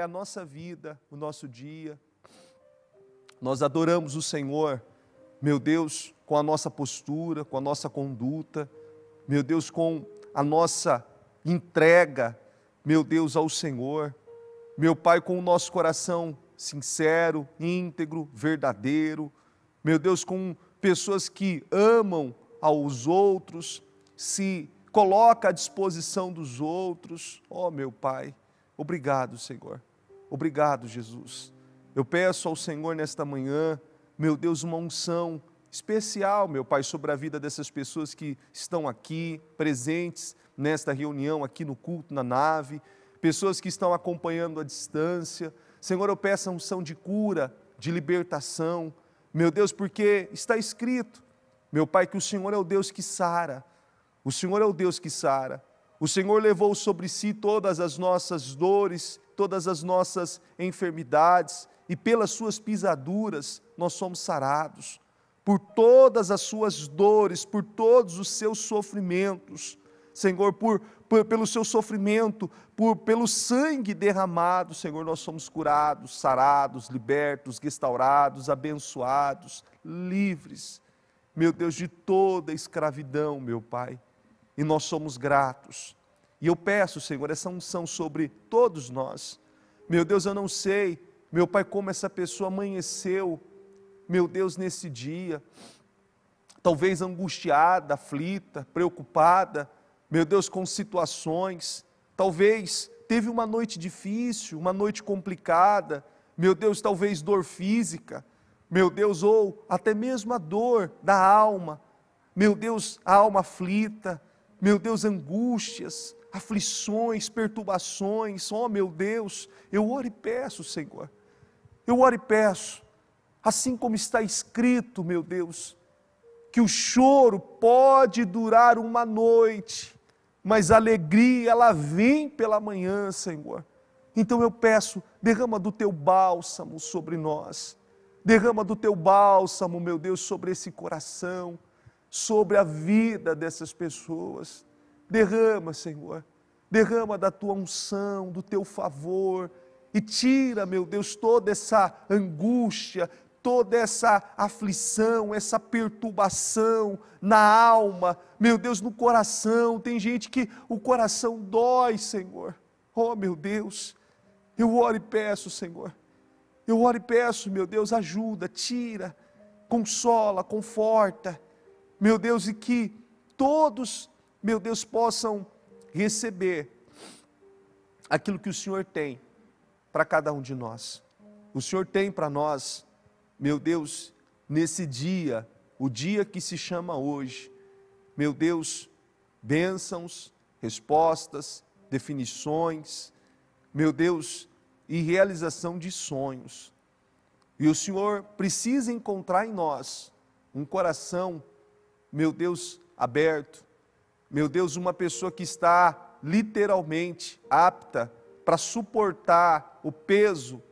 Pai, a nossa vida, o nosso dia. Nós adoramos o Senhor, meu Deus, com a nossa postura, com a nossa conduta, meu Deus, com a nossa entrega, meu Deus, ao Senhor. Meu Pai, com o nosso coração sincero, íntegro, verdadeiro, meu Deus, com pessoas que amam aos outros, se coloca à disposição dos outros. Oh, meu Pai, obrigado, Senhor. Obrigado, Jesus. Eu peço ao Senhor nesta manhã, meu Deus, uma unção especial, meu Pai, sobre a vida dessas pessoas que estão aqui, presentes nesta reunião, aqui no culto, na nave, pessoas que estão acompanhando à distância. Senhor, eu peço a unção de cura, de libertação, meu Deus, porque está escrito, meu Pai, que o Senhor é o Deus que sara, o Senhor é o Deus que sara. O Senhor levou sobre si todas as nossas dores, todas as nossas enfermidades, e pelas suas pisaduras nós somos sarados. Por todas as suas dores, por todos os seus sofrimentos, Senhor, por, por pelo seu sofrimento, por, pelo sangue derramado, Senhor, nós somos curados, sarados, libertos, restaurados, abençoados, livres, meu Deus, de toda escravidão, meu Pai e nós somos gratos. E eu peço, Senhor, essa unção sobre todos nós. Meu Deus, eu não sei, meu Pai, como essa pessoa amanheceu, meu Deus, nesse dia. Talvez angustiada, aflita, preocupada, meu Deus, com situações. Talvez teve uma noite difícil, uma noite complicada, meu Deus, talvez dor física, meu Deus, ou até mesmo a dor da alma, meu Deus, a alma aflita, meu Deus, angústias, aflições, perturbações, ó oh, meu Deus, eu oro e peço, Senhor, eu oro e peço, assim como está escrito, meu Deus, que o choro pode durar uma noite, mas a alegria, ela vem pela manhã, Senhor. Então eu peço, derrama do teu bálsamo sobre nós, derrama do teu bálsamo, meu Deus, sobre esse coração sobre a vida dessas pessoas. Derrama, Senhor, derrama da tua unção, do teu favor e tira, meu Deus, toda essa angústia, toda essa aflição, essa perturbação na alma, meu Deus, no coração. Tem gente que o coração dói, Senhor. Oh, meu Deus, eu oro e peço, Senhor. Eu oro e peço, meu Deus, ajuda, tira, consola, conforta meu Deus, e que todos, meu Deus, possam receber aquilo que o Senhor tem para cada um de nós. O Senhor tem para nós, meu Deus, nesse dia, o dia que se chama hoje, meu Deus, bênçãos, respostas, definições, meu Deus, e realização de sonhos. E o Senhor precisa encontrar em nós um coração meu Deus, aberto, meu Deus, uma pessoa que está literalmente apta para suportar o peso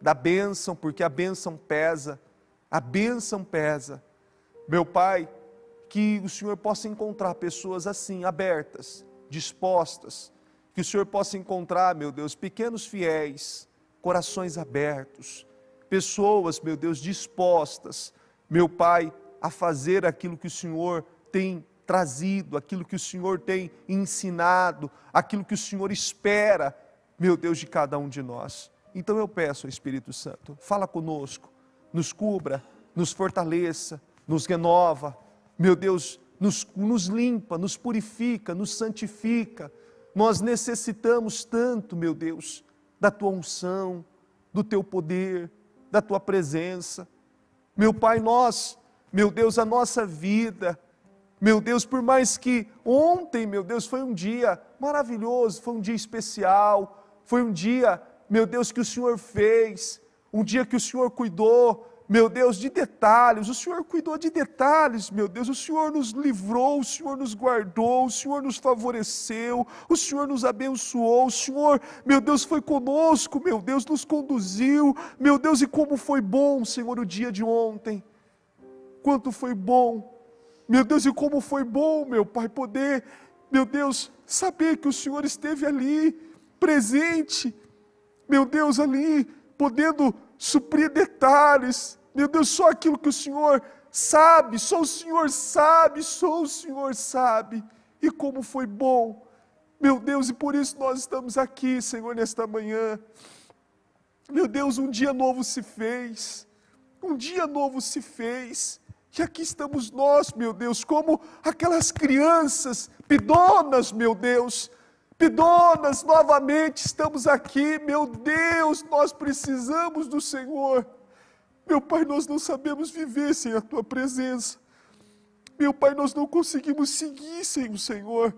da bênção, porque a bênção pesa, a bênção pesa. Meu Pai, que o Senhor possa encontrar pessoas assim, abertas, dispostas, que o Senhor possa encontrar, meu Deus, pequenos fiéis, corações abertos, pessoas, meu Deus, dispostas, meu Pai, a fazer aquilo que o Senhor tem trazido, aquilo que o Senhor tem ensinado, aquilo que o Senhor espera, meu Deus, de cada um de nós. Então eu peço ao Espírito Santo, fala conosco, nos cubra, nos fortaleça, nos renova, meu Deus, nos, nos limpa, nos purifica, nos santifica. Nós necessitamos tanto, meu Deus, da tua unção, do teu poder, da tua presença. Meu Pai, nós meu Deus, a nossa vida, meu Deus, por mais que ontem, meu Deus, foi um dia maravilhoso, foi um dia especial, foi um dia, meu Deus, que o Senhor fez, um dia que o Senhor cuidou, meu Deus, de detalhes, o Senhor cuidou de detalhes, meu Deus, o Senhor nos livrou, o Senhor nos guardou, o Senhor nos favoreceu, o Senhor nos abençoou, o Senhor, meu Deus, foi conosco, meu Deus, nos conduziu, meu Deus, e como foi bom, Senhor, o dia de ontem quanto foi bom. Meu Deus, e como foi bom, meu Pai, poder, meu Deus, saber que o Senhor esteve ali, presente, meu Deus, ali, podendo suprir detalhes, meu Deus, só aquilo que o Senhor sabe, só o Senhor sabe, só o Senhor sabe, e como foi bom, meu Deus, e por isso nós estamos aqui, Senhor, nesta manhã. Meu Deus, um dia novo se fez, um dia novo se fez. E aqui estamos nós, meu Deus, como aquelas crianças pidonas, meu Deus. Pidonas, novamente estamos aqui, meu Deus, nós precisamos do Senhor. Meu Pai, nós não sabemos viver sem a Tua presença. Meu Pai, nós não conseguimos seguir sem o Senhor.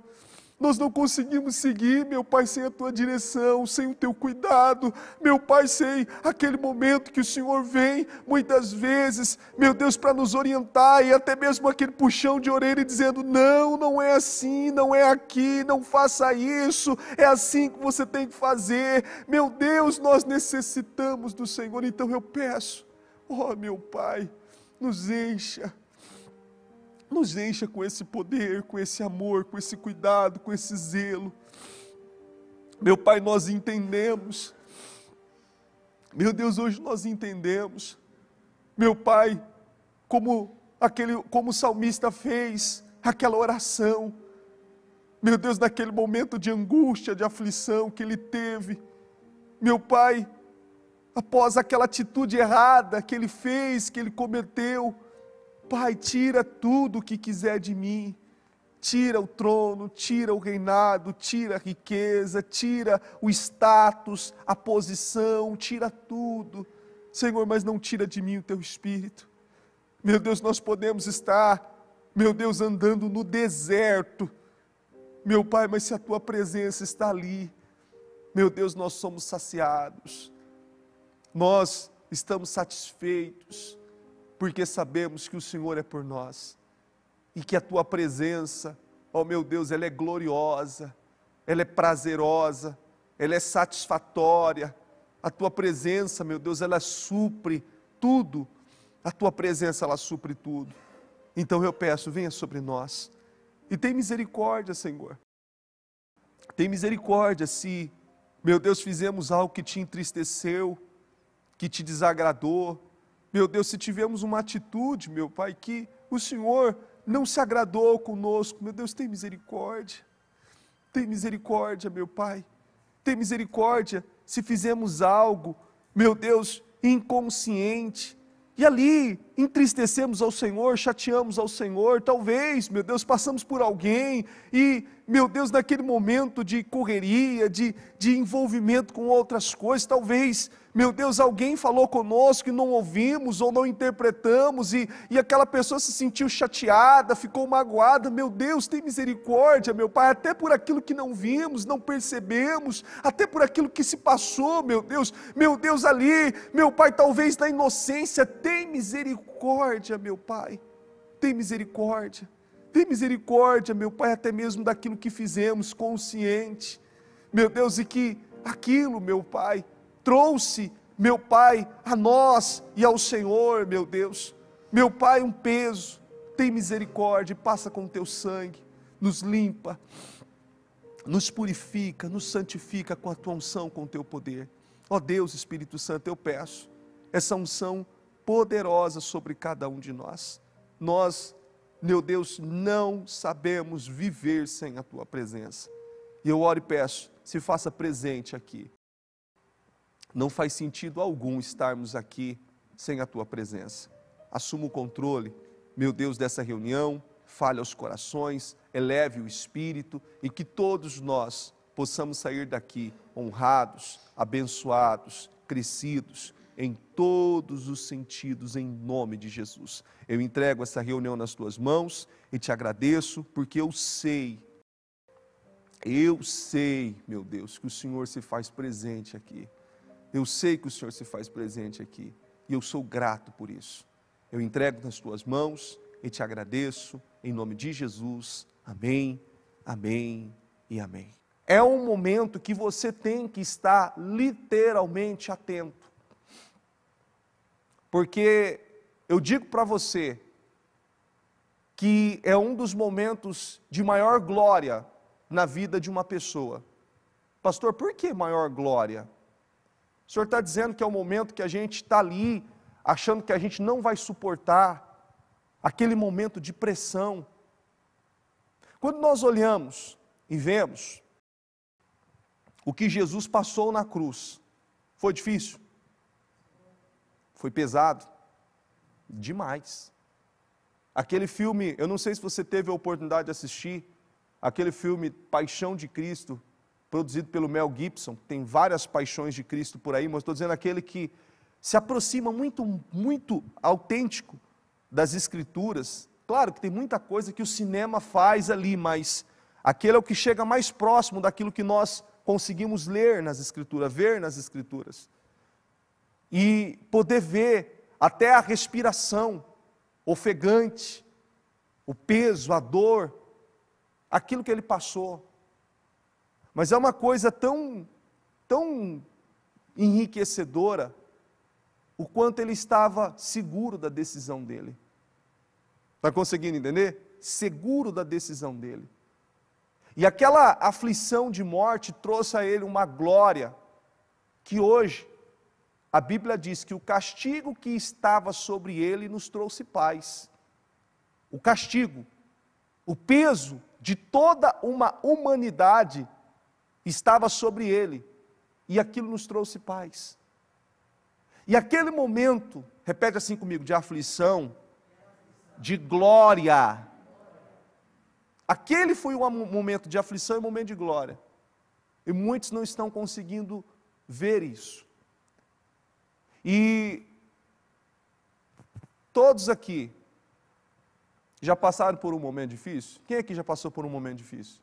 Nós não conseguimos seguir, meu Pai, sem a tua direção, sem o teu cuidado, meu Pai, sem aquele momento que o Senhor vem, muitas vezes, meu Deus, para nos orientar e até mesmo aquele puxão de orelha dizendo: não, não é assim, não é aqui, não faça isso, é assim que você tem que fazer. Meu Deus, nós necessitamos do Senhor, então eu peço, ó oh, meu Pai, nos encha nos encha com esse poder, com esse amor, com esse cuidado, com esse zelo. Meu Pai, nós entendemos. Meu Deus, hoje nós entendemos. Meu Pai, como aquele, como o salmista fez aquela oração. Meu Deus, naquele momento de angústia, de aflição que ele teve. Meu Pai, após aquela atitude errada que ele fez, que ele cometeu, Pai, tira tudo o que quiser de mim. Tira o trono, tira o reinado, tira a riqueza, tira o status, a posição, tira tudo. Senhor, mas não tira de mim o teu espírito. Meu Deus, nós podemos estar, meu Deus, andando no deserto. Meu Pai, mas se a tua presença está ali, meu Deus, nós somos saciados. Nós estamos satisfeitos porque sabemos que o Senhor é por nós e que a tua presença, ó meu Deus, ela é gloriosa, ela é prazerosa, ela é satisfatória. A tua presença, meu Deus, ela supre tudo. A tua presença, ela supre tudo. Então eu peço, venha sobre nós e tem misericórdia, Senhor. Tem misericórdia se, meu Deus, fizemos algo que te entristeceu, que te desagradou, meu Deus, se tivemos uma atitude, meu Pai, que o Senhor não se agradou conosco, meu Deus, tem misericórdia. Tem misericórdia, meu Pai. Tem misericórdia se fizemos algo, meu Deus, inconsciente. E ali entristecemos ao Senhor, chateamos ao Senhor, talvez, meu Deus, passamos por alguém e, meu Deus, naquele momento de correria, de, de envolvimento com outras coisas, talvez meu Deus, alguém falou conosco e não ouvimos ou não interpretamos, e, e aquela pessoa se sentiu chateada, ficou magoada, meu Deus, tem misericórdia, meu Pai, até por aquilo que não vimos, não percebemos, até por aquilo que se passou, meu Deus, meu Deus, ali, meu Pai, talvez na inocência, tem misericórdia, meu Pai, tem misericórdia. Tem misericórdia, meu Pai, até mesmo daquilo que fizemos consciente, meu Deus, e que aquilo, meu Pai, trouxe, meu Pai, a nós e ao Senhor, meu Deus. Meu Pai, um peso, tem misericórdia, passa com o teu sangue, nos limpa, nos purifica, nos santifica com a tua unção, com o teu poder. Ó Deus, Espírito Santo, eu peço essa unção poderosa sobre cada um de nós. Nós, meu Deus, não sabemos viver sem a tua presença. E eu oro e peço, se faça presente aqui não faz sentido algum estarmos aqui sem a tua presença. Assuma o controle, meu Deus, dessa reunião, fale aos corações, eleve o espírito e que todos nós possamos sair daqui honrados, abençoados, crescidos em todos os sentidos, em nome de Jesus. Eu entrego essa reunião nas tuas mãos e te agradeço, porque eu sei, eu sei, meu Deus, que o Senhor se faz presente aqui. Eu sei que o Senhor se faz presente aqui e eu sou grato por isso. Eu entrego nas tuas mãos e te agradeço em nome de Jesus. Amém, amém e amém. É um momento que você tem que estar literalmente atento. Porque eu digo para você que é um dos momentos de maior glória na vida de uma pessoa. Pastor, por que maior glória? O Senhor está dizendo que é o momento que a gente está ali, achando que a gente não vai suportar aquele momento de pressão. Quando nós olhamos e vemos o que Jesus passou na cruz, foi difícil? Foi pesado? Demais. Aquele filme, eu não sei se você teve a oportunidade de assistir, aquele filme Paixão de Cristo, produzido pelo Mel Gibson, tem várias paixões de Cristo por aí, mas estou dizendo aquele que se aproxima muito, muito autêntico das escrituras. Claro que tem muita coisa que o cinema faz ali, mas aquele é o que chega mais próximo daquilo que nós conseguimos ler nas escrituras, ver nas escrituras. E poder ver até a respiração ofegante, o peso, a dor, aquilo que ele passou, mas é uma coisa tão, tão enriquecedora o quanto ele estava seguro da decisão dele. Está conseguindo entender? Seguro da decisão dele. E aquela aflição de morte trouxe a ele uma glória que hoje a Bíblia diz que o castigo que estava sobre ele nos trouxe paz. O castigo, o peso de toda uma humanidade estava sobre ele, e aquilo nos trouxe paz. E aquele momento, repete assim comigo, de aflição, de glória. Aquele foi um momento de aflição e um momento de glória. E muitos não estão conseguindo ver isso. E todos aqui já passaram por um momento difícil? Quem aqui já passou por um momento difícil?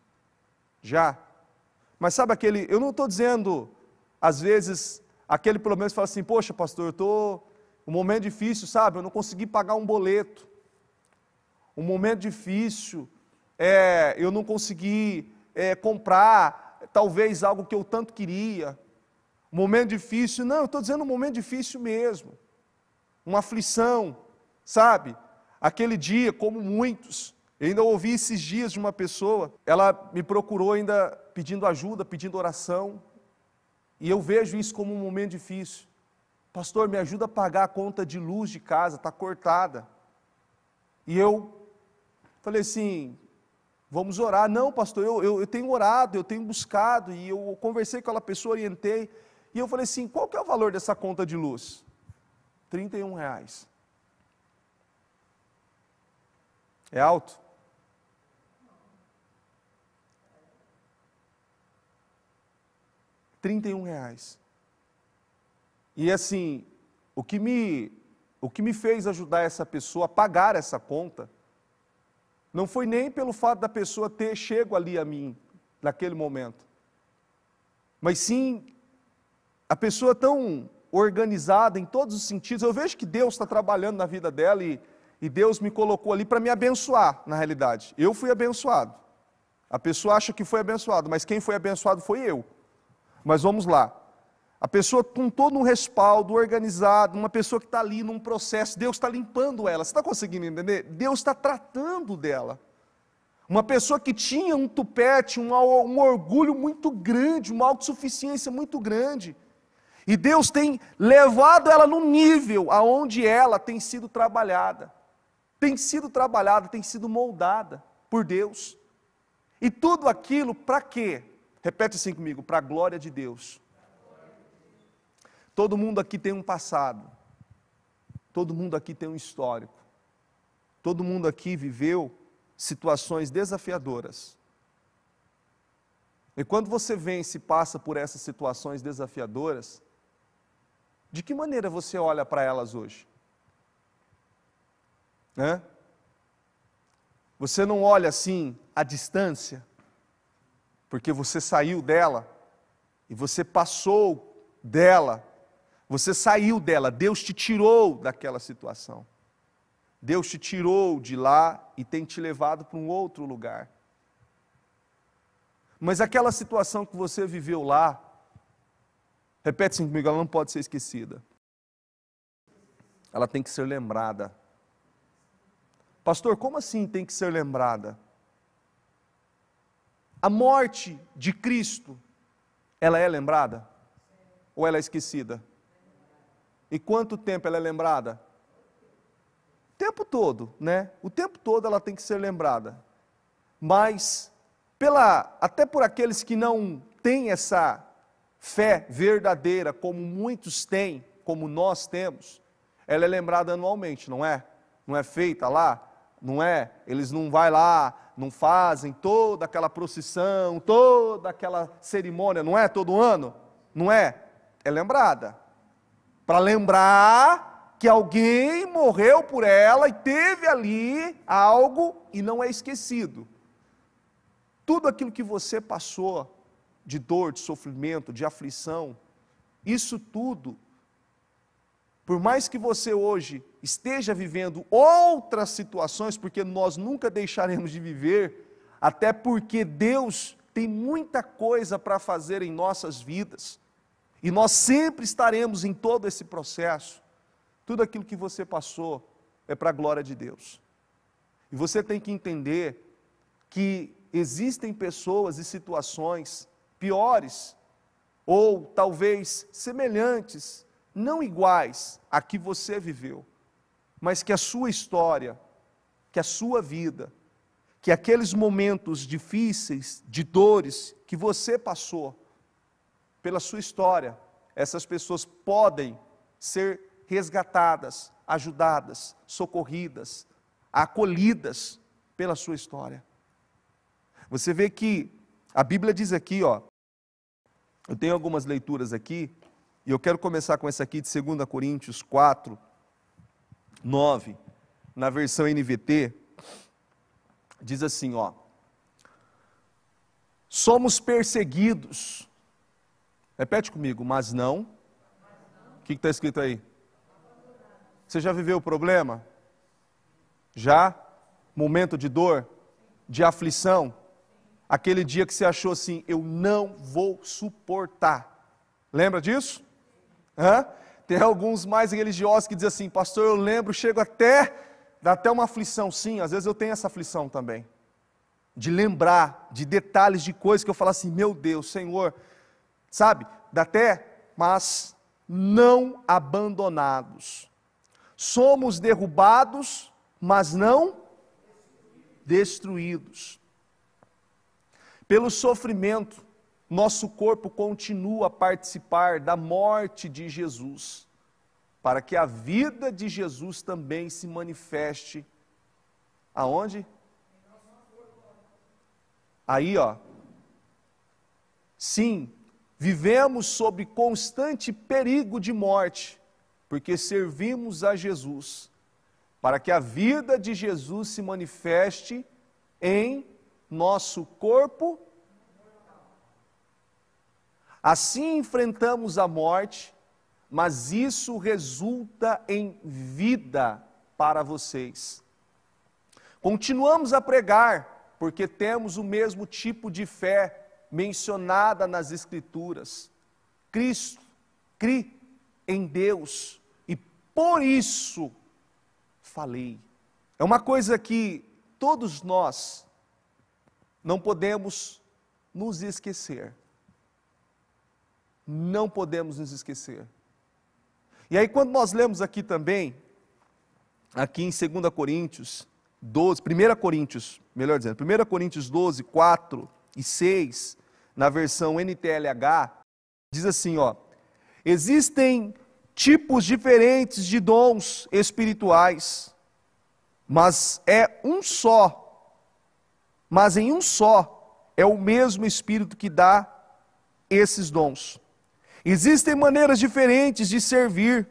Já? Mas sabe aquele, eu não estou dizendo, às vezes, aquele pelo menos fala assim, poxa pastor, eu estou, um momento difícil, sabe, eu não consegui pagar um boleto, um momento difícil, é, eu não consegui é, comprar talvez algo que eu tanto queria, um momento difícil, não, eu estou dizendo um momento difícil mesmo, uma aflição, sabe, aquele dia, como muitos, eu ainda ouvi esses dias de uma pessoa, ela me procurou ainda pedindo ajuda, pedindo oração, e eu vejo isso como um momento difícil. Pastor, me ajuda a pagar a conta de luz de casa, está cortada. E eu falei assim: vamos orar. Não, pastor, eu, eu, eu, tenho orado, eu tenho buscado, e eu conversei com aquela pessoa, orientei. E eu falei assim: qual que é o valor dessa conta de luz? 31 reais. É alto? 31 reais. E assim, o que me, o que me fez ajudar essa pessoa a pagar essa conta não foi nem pelo fato da pessoa ter chego ali a mim naquele momento, mas sim a pessoa tão organizada em todos os sentidos. Eu vejo que Deus está trabalhando na vida dela e, e Deus me colocou ali para me abençoar, na realidade. Eu fui abençoado. A pessoa acha que foi abençoado, mas quem foi abençoado foi eu. Mas vamos lá. A pessoa com todo um respaldo organizado, uma pessoa que está ali num processo, Deus está limpando ela. Você está conseguindo entender? Deus está tratando dela. Uma pessoa que tinha um tupete, um, um orgulho muito grande, uma autossuficiência muito grande. E Deus tem levado ela num nível aonde ela tem sido trabalhada. Tem sido trabalhada, tem sido moldada por Deus. E tudo aquilo para quê? Repete assim comigo, para a glória de Deus. Todo mundo aqui tem um passado. Todo mundo aqui tem um histórico. Todo mundo aqui viveu situações desafiadoras. E quando você vence e passa por essas situações desafiadoras, de que maneira você olha para elas hoje? Você não olha assim à distância? porque você saiu dela e você passou dela. Você saiu dela, Deus te tirou daquela situação. Deus te tirou de lá e tem te levado para um outro lugar. Mas aquela situação que você viveu lá, repete se assim comigo, ela não pode ser esquecida. Ela tem que ser lembrada. Pastor, como assim tem que ser lembrada? a morte de Cristo, ela é lembrada? Ou ela é esquecida? E quanto tempo ela é lembrada? O tempo todo, né? O tempo todo ela tem que ser lembrada. Mas pela até por aqueles que não têm essa fé verdadeira como muitos têm, como nós temos, ela é lembrada anualmente, não é? Não é feita lá não é? Eles não vai lá, não fazem toda aquela procissão, toda aquela cerimônia, não é? Todo ano, não é? É lembrada. Para lembrar que alguém morreu por ela e teve ali algo e não é esquecido. Tudo aquilo que você passou de dor, de sofrimento, de aflição, isso tudo, por mais que você hoje esteja vivendo outras situações, porque nós nunca deixaremos de viver, até porque Deus tem muita coisa para fazer em nossas vidas. E nós sempre estaremos em todo esse processo. Tudo aquilo que você passou é para a glória de Deus. E você tem que entender que existem pessoas e situações piores ou talvez semelhantes, não iguais a que você viveu mas que a sua história, que a sua vida, que aqueles momentos difíceis, de dores que você passou, pela sua história, essas pessoas podem ser resgatadas, ajudadas, socorridas, acolhidas pela sua história. Você vê que a Bíblia diz aqui, ó, eu tenho algumas leituras aqui, e eu quero começar com essa aqui de 2 Coríntios 4, 9, na versão NVT, diz assim, ó: Somos perseguidos. Repete comigo, mas não. O que está escrito aí? Você já viveu o problema? Já? Momento de dor? De aflição? Aquele dia que você achou assim, eu não vou suportar. Lembra disso? Hã? Tem alguns mais religiosos que dizem assim, pastor, eu lembro, chego até, dá até uma aflição. Sim, às vezes eu tenho essa aflição também. De lembrar de detalhes, de coisas que eu falo assim, meu Deus, Senhor, sabe? Dá até, mas não abandonados. Somos derrubados, mas não destruídos. Pelo sofrimento, nosso corpo continua a participar da morte de Jesus, para que a vida de Jesus também se manifeste aonde? Aí, ó. Sim, vivemos sob constante perigo de morte, porque servimos a Jesus, para que a vida de Jesus se manifeste em nosso corpo Assim enfrentamos a morte, mas isso resulta em vida para vocês. Continuamos a pregar, porque temos o mesmo tipo de fé mencionada nas Escrituras. Cristo, crie em Deus, e por isso falei. É uma coisa que todos nós não podemos nos esquecer. Não podemos nos esquecer. E aí, quando nós lemos aqui também, aqui em 2 Coríntios 12, 1 Coríntios, melhor dizendo, 1 Coríntios 12, 4 e 6, na versão NTLH, diz assim: ó, existem tipos diferentes de dons espirituais, mas é um só. Mas em um só é o mesmo Espírito que dá esses dons. Existem maneiras diferentes de servir,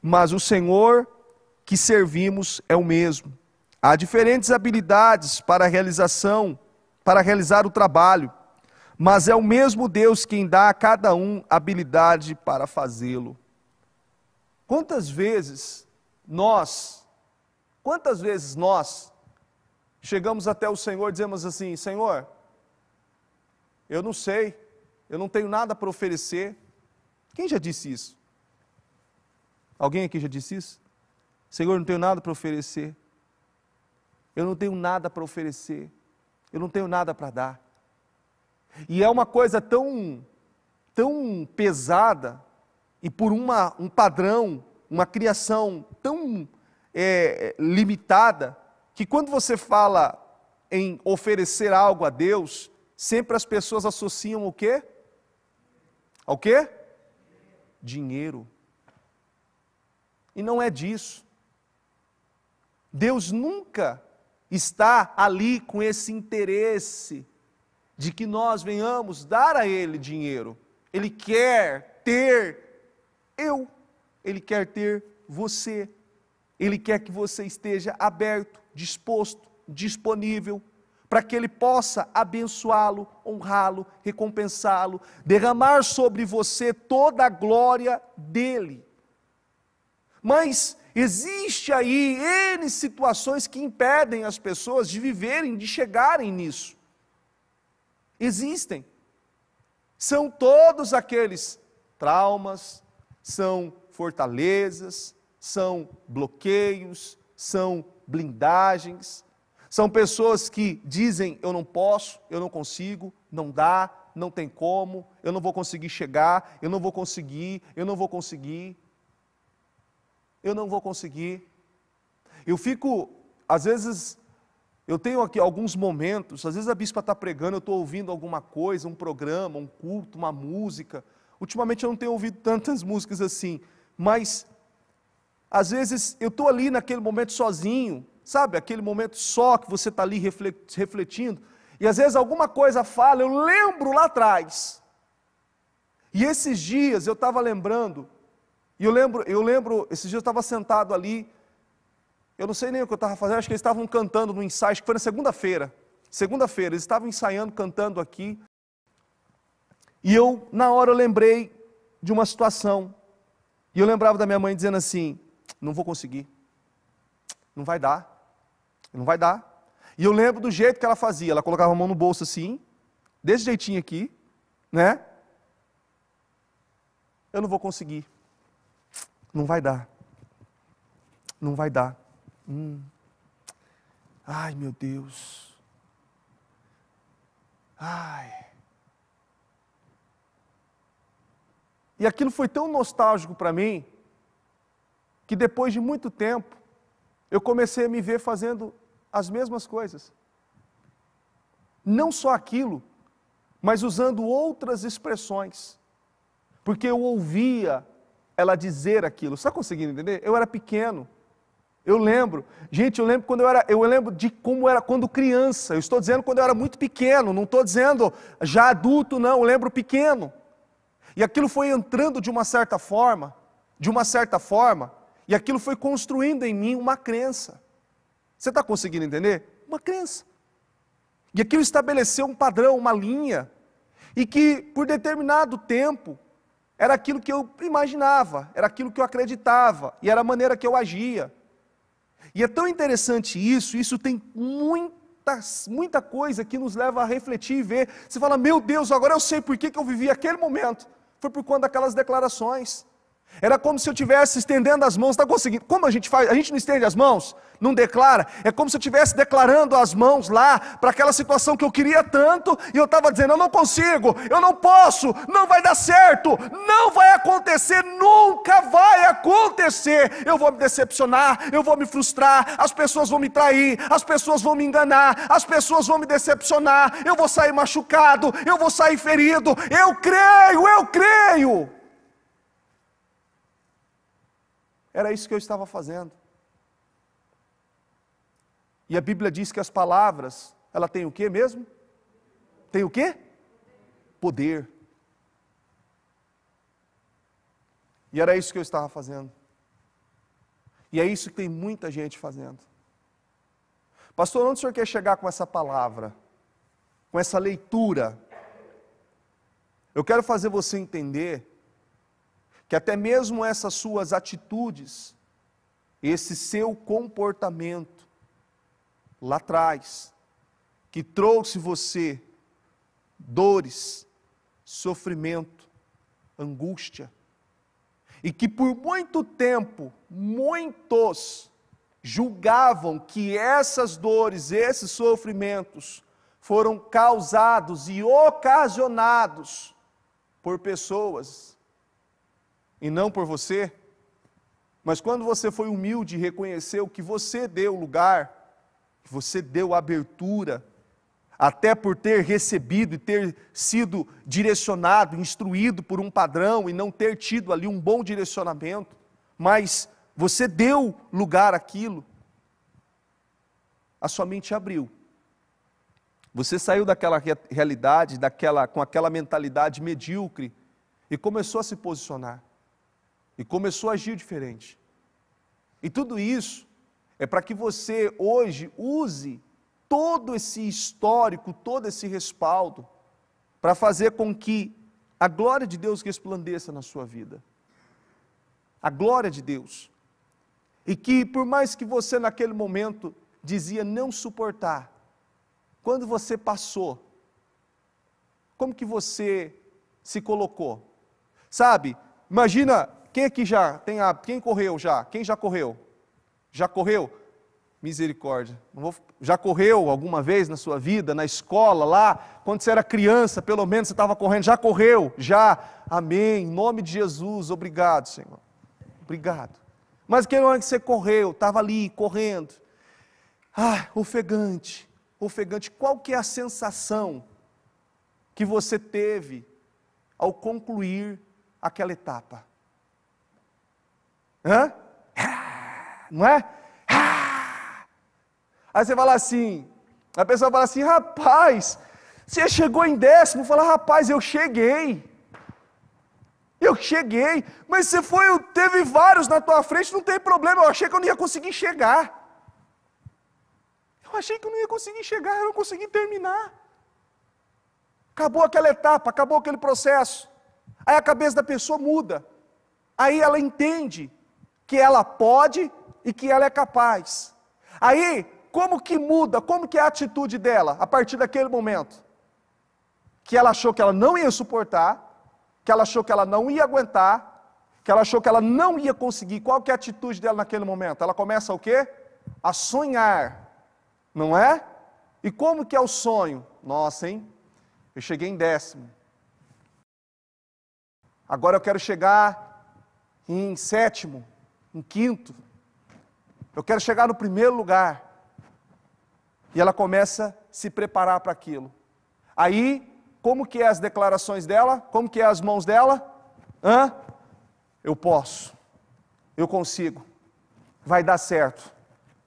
mas o Senhor que servimos é o mesmo. Há diferentes habilidades para a realização, para realizar o trabalho, mas é o mesmo Deus quem dá a cada um habilidade para fazê-lo. Quantas vezes nós, quantas vezes nós chegamos até o Senhor e dizemos assim: Senhor, eu não sei, eu não tenho nada para oferecer, quem já disse isso? Alguém aqui já disse isso? Senhor, não tenho nada para oferecer. Eu não tenho nada para oferecer. Eu não tenho nada para dar. E é uma coisa tão, tão pesada, e por uma, um padrão, uma criação tão é, limitada, que quando você fala em oferecer algo a Deus, sempre as pessoas associam o quê? Ao quê? dinheiro. E não é disso. Deus nunca está ali com esse interesse de que nós venhamos dar a Ele dinheiro. Ele quer ter eu, Ele quer ter você, Ele quer que você esteja aberto, disposto, disponível, para que Ele possa abençoá-lo, honrá-lo, recompensá-lo, derramar sobre você toda a glória dele. Mas existe aí N situações que impedem as pessoas de viverem, de chegarem nisso. Existem. São todos aqueles traumas, são fortalezas, são bloqueios, são blindagens são pessoas que dizem: eu não posso, eu não consigo, não dá, não tem como, eu não vou conseguir chegar, eu não vou conseguir, eu não vou conseguir, eu não vou conseguir. Eu fico, às vezes, eu tenho aqui alguns momentos, às vezes a bispa está pregando, eu estou ouvindo alguma coisa, um programa, um culto, uma música. Ultimamente eu não tenho ouvido tantas músicas assim, mas às vezes eu estou ali naquele momento sozinho, sabe, aquele momento só que você está ali refletindo, e às vezes alguma coisa fala, eu lembro lá atrás. E esses dias eu estava lembrando, e eu lembro, eu lembro, esses dias eu estava sentado ali, eu não sei nem o que eu estava fazendo, acho que eles estavam cantando no ensaio, acho que foi na segunda-feira. Segunda-feira, eles estavam ensaiando, cantando aqui. E eu, na hora, eu lembrei de uma situação. E eu lembrava da minha mãe dizendo assim: não vou conseguir, não vai dar. Não vai dar. E eu lembro do jeito que ela fazia. Ela colocava a mão no bolso assim, desse jeitinho aqui, né? Eu não vou conseguir. Não vai dar. Não vai dar. Hum. Ai, meu Deus. Ai. E aquilo foi tão nostálgico para mim que depois de muito tempo eu comecei a me ver fazendo as mesmas coisas. Não só aquilo, mas usando outras expressões. Porque eu ouvia ela dizer aquilo. Você está conseguindo entender? Eu era pequeno. Eu lembro. Gente, eu lembro quando eu era, eu lembro de como era quando criança. Eu estou dizendo quando eu era muito pequeno, não estou dizendo já adulto, não, eu lembro pequeno. E aquilo foi entrando de uma certa forma, de uma certa forma, e aquilo foi construindo em mim uma crença. Você está conseguindo entender? Uma crença. E aquilo estabeleceu um padrão, uma linha, e que por determinado tempo era aquilo que eu imaginava, era aquilo que eu acreditava, e era a maneira que eu agia. E é tão interessante isso, isso tem muita, muita coisa que nos leva a refletir e ver. Você fala, meu Deus, agora eu sei por que, que eu vivi aquele momento. Foi por conta daquelas declarações. Era como se eu estivesse estendendo as mãos. Está conseguindo? Como a gente faz? A gente não estende as mãos? Não declara? É como se eu estivesse declarando as mãos lá para aquela situação que eu queria tanto e eu estava dizendo: eu não consigo, eu não posso, não vai dar certo, não vai acontecer, nunca vai acontecer. Eu vou me decepcionar, eu vou me frustrar, as pessoas vão me trair, as pessoas vão me enganar, as pessoas vão me decepcionar, eu vou sair machucado, eu vou sair ferido. Eu creio, eu creio. Era isso que eu estava fazendo. E a Bíblia diz que as palavras, ela tem o que mesmo? Tem o que? Poder. E era isso que eu estava fazendo. E é isso que tem muita gente fazendo. Pastor, onde o senhor quer chegar com essa palavra? Com essa leitura? Eu quero fazer você entender que até mesmo essas suas atitudes, esse seu comportamento lá atrás, que trouxe você dores, sofrimento, angústia, e que por muito tempo muitos julgavam que essas dores, esses sofrimentos foram causados e ocasionados por pessoas e não por você. Mas quando você foi humilde e reconheceu que você deu lugar, que você deu abertura, até por ter recebido e ter sido direcionado, instruído por um padrão e não ter tido ali um bom direcionamento, mas você deu lugar àquilo, a sua mente abriu. Você saiu daquela realidade, daquela com aquela mentalidade medíocre e começou a se posicionar e começou a agir diferente. E tudo isso é para que você hoje use todo esse histórico, todo esse respaldo, para fazer com que a glória de Deus resplandeça na sua vida. A glória de Deus. E que, por mais que você naquele momento dizia não suportar, quando você passou, como que você se colocou? Sabe, imagina quem aqui já tem hábito? Quem correu já? Quem já correu? Já correu? Misericórdia. Vou... Já correu alguma vez na sua vida, na escola, lá, quando você era criança, pelo menos você estava correndo? Já correu? Já? Amém. Em nome de Jesus, obrigado, Senhor. Obrigado. Mas aquele ano que você correu, estava ali correndo, ah, ofegante, ofegante, qual que é a sensação que você teve ao concluir aquela etapa? Hã? Não é? Aí você fala assim, a pessoa fala assim, rapaz, você chegou em décimo, fala, rapaz, eu cheguei. Eu cheguei, mas você foi, teve vários na tua frente, não tem problema, eu achei que eu não ia conseguir chegar. Eu achei que eu não ia conseguir chegar, eu não consegui terminar. Acabou aquela etapa, acabou aquele processo. Aí a cabeça da pessoa muda. Aí ela entende que ela pode e que ela é capaz. Aí, como que muda, como que é a atitude dela a partir daquele momento? Que ela achou que ela não ia suportar, que ela achou que ela não ia aguentar, que ela achou que ela não ia conseguir. Qual que é a atitude dela naquele momento? Ela começa o quê? A sonhar, não é? E como que é o sonho? Nossa, hein? Eu cheguei em décimo. Agora eu quero chegar em sétimo um quinto, eu quero chegar no primeiro lugar. E ela começa a se preparar para aquilo. Aí, como que é as declarações dela? Como que é as mãos dela? Hã? Eu posso. Eu consigo. Vai dar certo.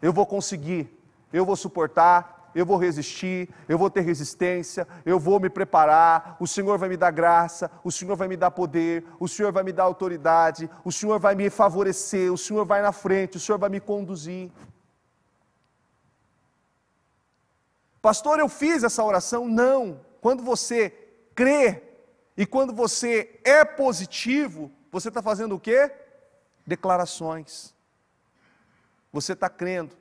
Eu vou conseguir. Eu vou suportar eu vou resistir, eu vou ter resistência, eu vou me preparar, o Senhor vai me dar graça, o Senhor vai me dar poder, o Senhor vai me dar autoridade, o Senhor vai me favorecer, o Senhor vai na frente, o Senhor vai me conduzir. Pastor, eu fiz essa oração? Não. Quando você crê e quando você é positivo, você está fazendo o quê? Declarações. Você está crendo.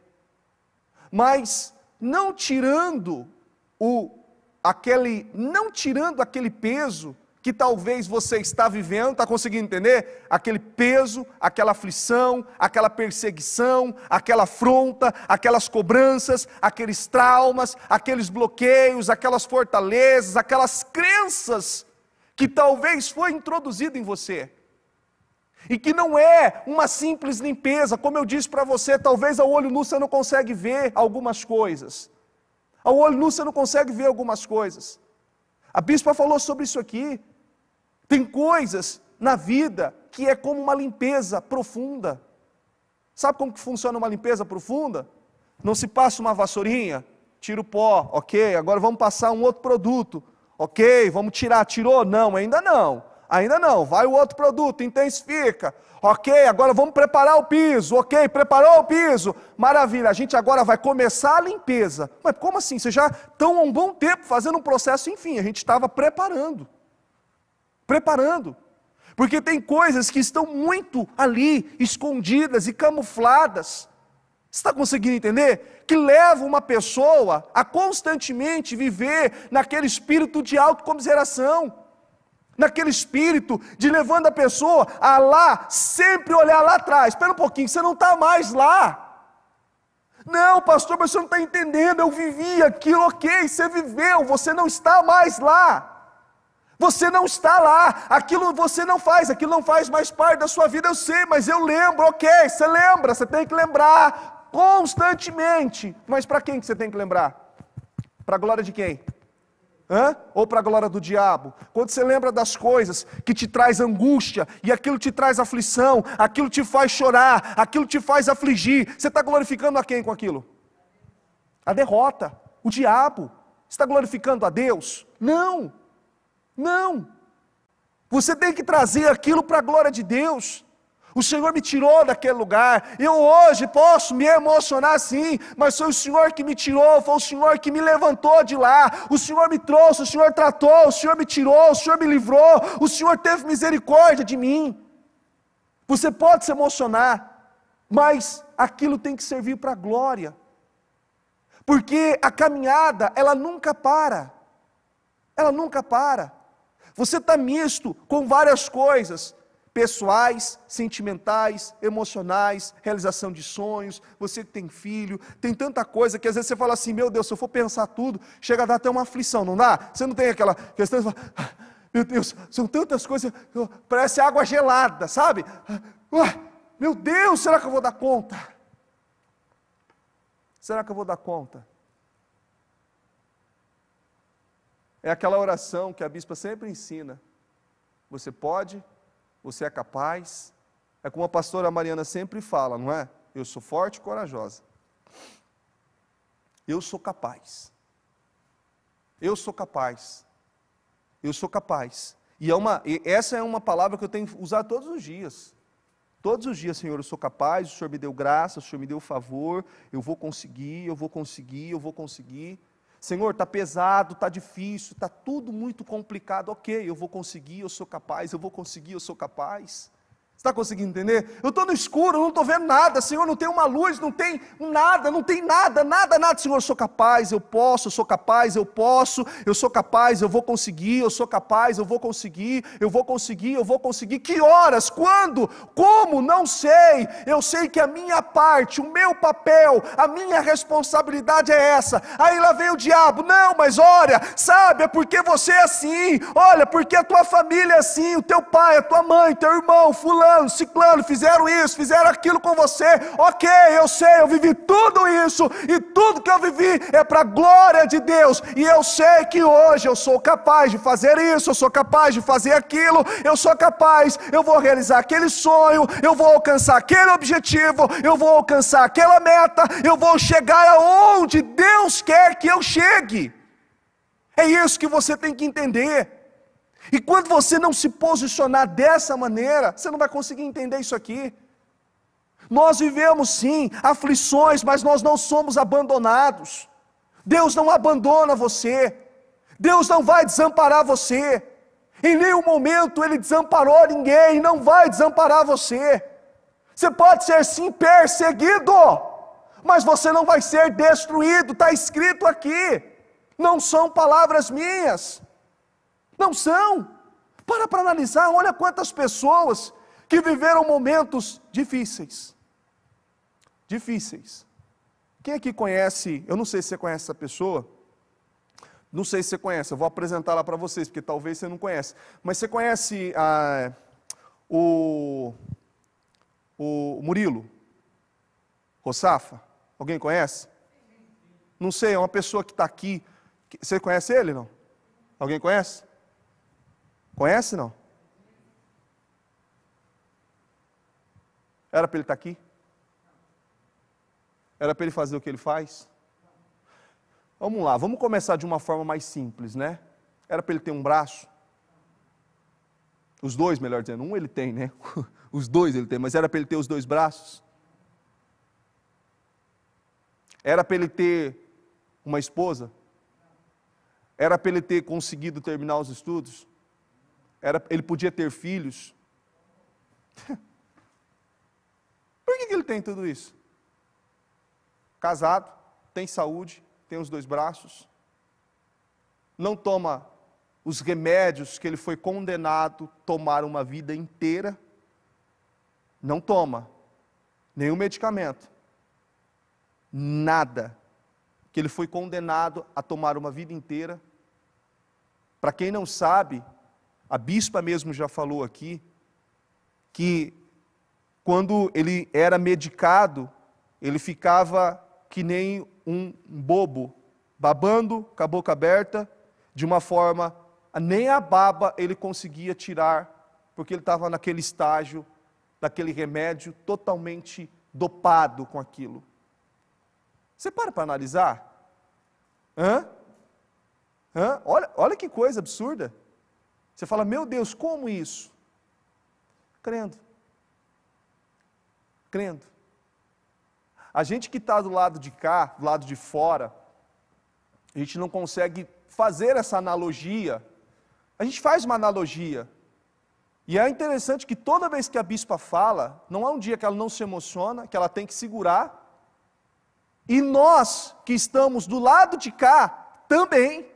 Mas não tirando o aquele não tirando aquele peso que talvez você está vivendo, está conseguindo entender? Aquele peso, aquela aflição, aquela perseguição, aquela afronta, aquelas cobranças, aqueles traumas, aqueles bloqueios, aquelas fortalezas, aquelas crenças que talvez foi introduzido em você e que não é uma simples limpeza, como eu disse para você, talvez ao olho nu você não consegue ver algumas coisas. Ao olho nu você não consegue ver algumas coisas. A bispa falou sobre isso aqui. Tem coisas na vida que é como uma limpeza profunda. Sabe como que funciona uma limpeza profunda? Não se passa uma vassourinha, tira o pó, ok, agora vamos passar um outro produto, ok, vamos tirar, tirou? Não, ainda não. Ainda não, vai o outro produto, intensifica. Ok, agora vamos preparar o piso. Ok, preparou o piso. Maravilha, a gente agora vai começar a limpeza. Mas como assim? Você já estão há um bom tempo fazendo um processo, enfim, a gente estava preparando. Preparando. Porque tem coisas que estão muito ali, escondidas e camufladas. Você está conseguindo entender? Que leva uma pessoa a constantemente viver naquele espírito de autocomiseração naquele espírito de levando a pessoa a lá, sempre olhar lá atrás. Espera um pouquinho, você não está mais lá. Não, pastor, mas você não está entendendo. Eu vivi aquilo, ok, você viveu, você não está mais lá. Você não está lá, aquilo você não faz, aquilo não faz mais parte da sua vida, eu sei, mas eu lembro, ok, você lembra, você tem que lembrar constantemente. Mas para quem que você tem que lembrar? Para a glória de quem? Hã? ou para a glória do diabo. Quando você lembra das coisas que te traz angústia, e aquilo te traz aflição, aquilo te faz chorar, aquilo te faz afligir, você está glorificando a quem com aquilo? A derrota, o diabo. Está glorificando a Deus? Não, não. Você tem que trazer aquilo para a glória de Deus. O Senhor me tirou daquele lugar. Eu hoje posso me emocionar sim, mas foi o Senhor que me tirou, foi o Senhor que me levantou de lá. O Senhor me trouxe, o Senhor tratou, o Senhor me tirou, o Senhor me livrou, o Senhor teve misericórdia de mim. Você pode se emocionar, mas aquilo tem que servir para a glória. Porque a caminhada, ela nunca para. Ela nunca para. Você está misto com várias coisas pessoais, sentimentais, emocionais, realização de sonhos, você que tem filho, tem tanta coisa que às vezes você fala assim, meu Deus, se eu for pensar tudo, chega a dar até uma aflição, não dá? Você não tem aquela questão, você fala, ah, meu Deus, são tantas coisas, parece água gelada, sabe? Ah, meu Deus, será que eu vou dar conta? Será que eu vou dar conta? É aquela oração que a bispa sempre ensina. Você pode você é capaz. É como a pastora Mariana sempre fala, não é? Eu sou forte e corajosa. Eu sou capaz. Eu sou capaz. Eu sou capaz. E, é uma, essa é uma palavra que eu tenho usado todos os dias. Todos os dias, Senhor, eu sou capaz, o Senhor me deu graça, o Senhor me deu favor, eu vou conseguir, eu vou conseguir, eu vou conseguir. Senhor, está pesado, está difícil, está tudo muito complicado. Ok, eu vou conseguir, eu sou capaz, eu vou conseguir, eu sou capaz está conseguindo entender? Eu estou no escuro, não estou vendo nada, Senhor, não tem uma luz, não tem nada, não tem nada, nada, nada. Senhor, eu sou capaz, eu posso, eu sou capaz, eu posso, eu sou capaz, eu vou conseguir, eu sou capaz, eu vou conseguir, eu vou conseguir, eu vou conseguir. Que horas? Quando? Como? Não sei. Eu sei que a minha parte, o meu papel, a minha responsabilidade é essa. Aí lá vem o diabo, não, mas olha, sabe, é porque você é assim, olha, porque a tua família é assim, o teu pai, a tua mãe, teu irmão, fulano fulano, ciclano, fizeram isso, fizeram aquilo com você. Ok, eu sei, eu vivi tudo isso, e tudo que eu vivi é para a glória de Deus. E eu sei que hoje eu sou capaz de fazer isso, eu sou capaz de fazer aquilo, eu sou capaz, eu vou realizar aquele sonho, eu vou alcançar aquele objetivo, eu vou alcançar aquela meta, eu vou chegar aonde Deus quer que eu chegue. É isso que você tem que entender. E quando você não se posicionar dessa maneira, você não vai conseguir entender isso aqui. Nós vivemos sim aflições, mas nós não somos abandonados. Deus não abandona você. Deus não vai desamparar você. Em nenhum momento ele desamparou ninguém, não vai desamparar você. Você pode ser sim perseguido, mas você não vai ser destruído, está escrito aqui. Não são palavras minhas. Não são. Para para analisar, olha quantas pessoas que viveram momentos difíceis. Difíceis. Quem aqui conhece, eu não sei se você conhece essa pessoa, não sei se você conhece, eu vou apresentar lá para vocês, porque talvez você não conhece, mas você conhece ah, o, o Murilo? Rossafa? Alguém conhece? Não sei, é uma pessoa que está aqui, você conhece ele, não? Alguém conhece? Conhece não? Era para ele estar tá aqui? Era para ele fazer o que ele faz? Vamos lá, vamos começar de uma forma mais simples, né? Era para ele ter um braço? Os dois, melhor dizendo, um ele tem, né? Os dois ele tem, mas era para ele ter os dois braços? Era para ele ter uma esposa? Era para ele ter conseguido terminar os estudos? era, ele podia ter filhos. Por que, que ele tem tudo isso? Casado, tem saúde, tem os dois braços, não toma os remédios que ele foi condenado a tomar uma vida inteira, não toma nenhum medicamento, nada que ele foi condenado a tomar uma vida inteira. Para quem não sabe, a bispa mesmo já falou aqui que quando ele era medicado, ele ficava que nem um bobo, babando com a boca aberta, de uma forma, nem a baba ele conseguia tirar, porque ele estava naquele estágio, daquele remédio, totalmente dopado com aquilo. Você para para analisar? Hã? Hã? Olha, olha que coisa absurda. Você fala, meu Deus, como isso? Crendo. Crendo. A gente que está do lado de cá, do lado de fora, a gente não consegue fazer essa analogia. A gente faz uma analogia. E é interessante que toda vez que a bispa fala, não há um dia que ela não se emociona, que ela tem que segurar. E nós que estamos do lado de cá também.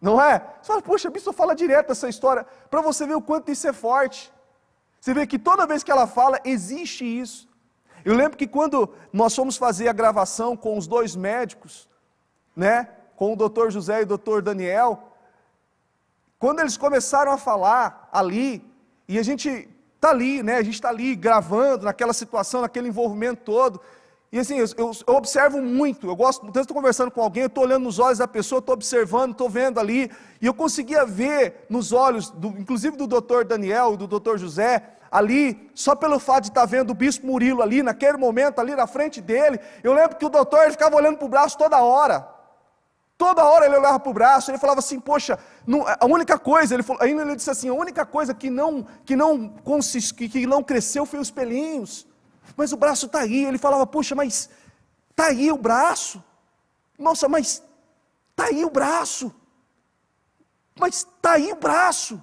Não é? Você fala, poxa, a Bíblia fala direto essa história, para você ver o quanto isso é forte. Você vê que toda vez que ela fala, existe isso. Eu lembro que quando nós fomos fazer a gravação com os dois médicos, né, com o doutor José e o doutor Daniel, quando eles começaram a falar ali, e a gente está ali, né, a gente está ali gravando, naquela situação, naquele envolvimento todo, e assim, eu, eu, eu, observo muito, eu gosto, muitas vezes estou conversando com alguém, eu estou olhando nos olhos da pessoa, estou observando, estou vendo ali, e eu conseguia ver nos olhos, do, inclusive do doutor Daniel e do doutor José, ali, só pelo fato de estar tá vendo o bispo Murilo ali, naquele momento, ali na frente dele, eu lembro que o doutor ele ficava olhando para o braço toda hora, toda hora ele olhava para o braço, ele falava assim, poxa, não, a única coisa, ele falou, ainda ele disse assim, a única coisa que não, que não, consist, que, que não cresceu foi os pelinhos, mas o braço está aí. Ele falava: Poxa, mas está aí o braço. Nossa, mas está aí o braço. Mas está aí o braço.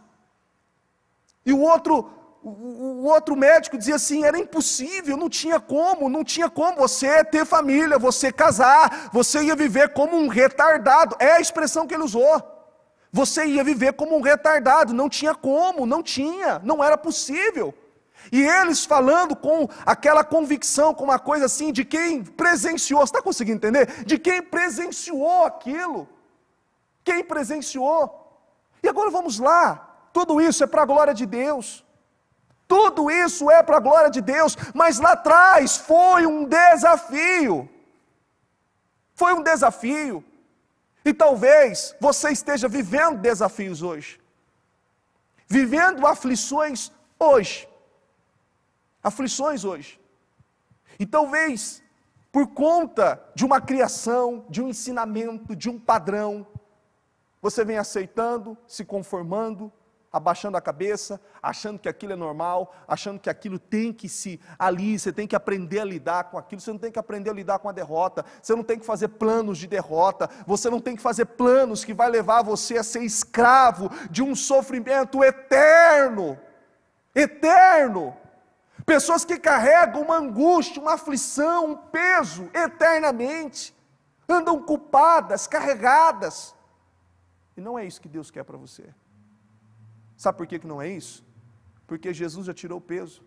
E o outro, o outro médico dizia assim: era impossível, não tinha como, não tinha como você ter família, você casar, você ia viver como um retardado. É a expressão que ele usou. Você ia viver como um retardado, não tinha como, não tinha, não era possível. E eles falando com aquela convicção, com uma coisa assim de quem presenciou, você está conseguindo entender? De quem presenciou aquilo. Quem presenciou. E agora vamos lá. Tudo isso é para a glória de Deus. Tudo isso é para a glória de Deus, mas lá atrás foi um desafio. Foi um desafio. E talvez você esteja vivendo desafios hoje, vivendo aflições hoje aflições hoje. E talvez por conta de uma criação, de um ensinamento, de um padrão, você vem aceitando, se conformando, abaixando a cabeça, achando que aquilo é normal, achando que aquilo tem que se ali, você tem que aprender a lidar com aquilo, você não tem que aprender a lidar com a derrota, você não tem que fazer planos de derrota, você não tem que fazer planos que vai levar você a ser escravo de um sofrimento eterno. Eterno. Pessoas que carregam uma angústia, uma aflição, um peso eternamente, andam culpadas, carregadas. E não é isso que Deus quer para você. Sabe por que, que não é isso? Porque Jesus já tirou o peso.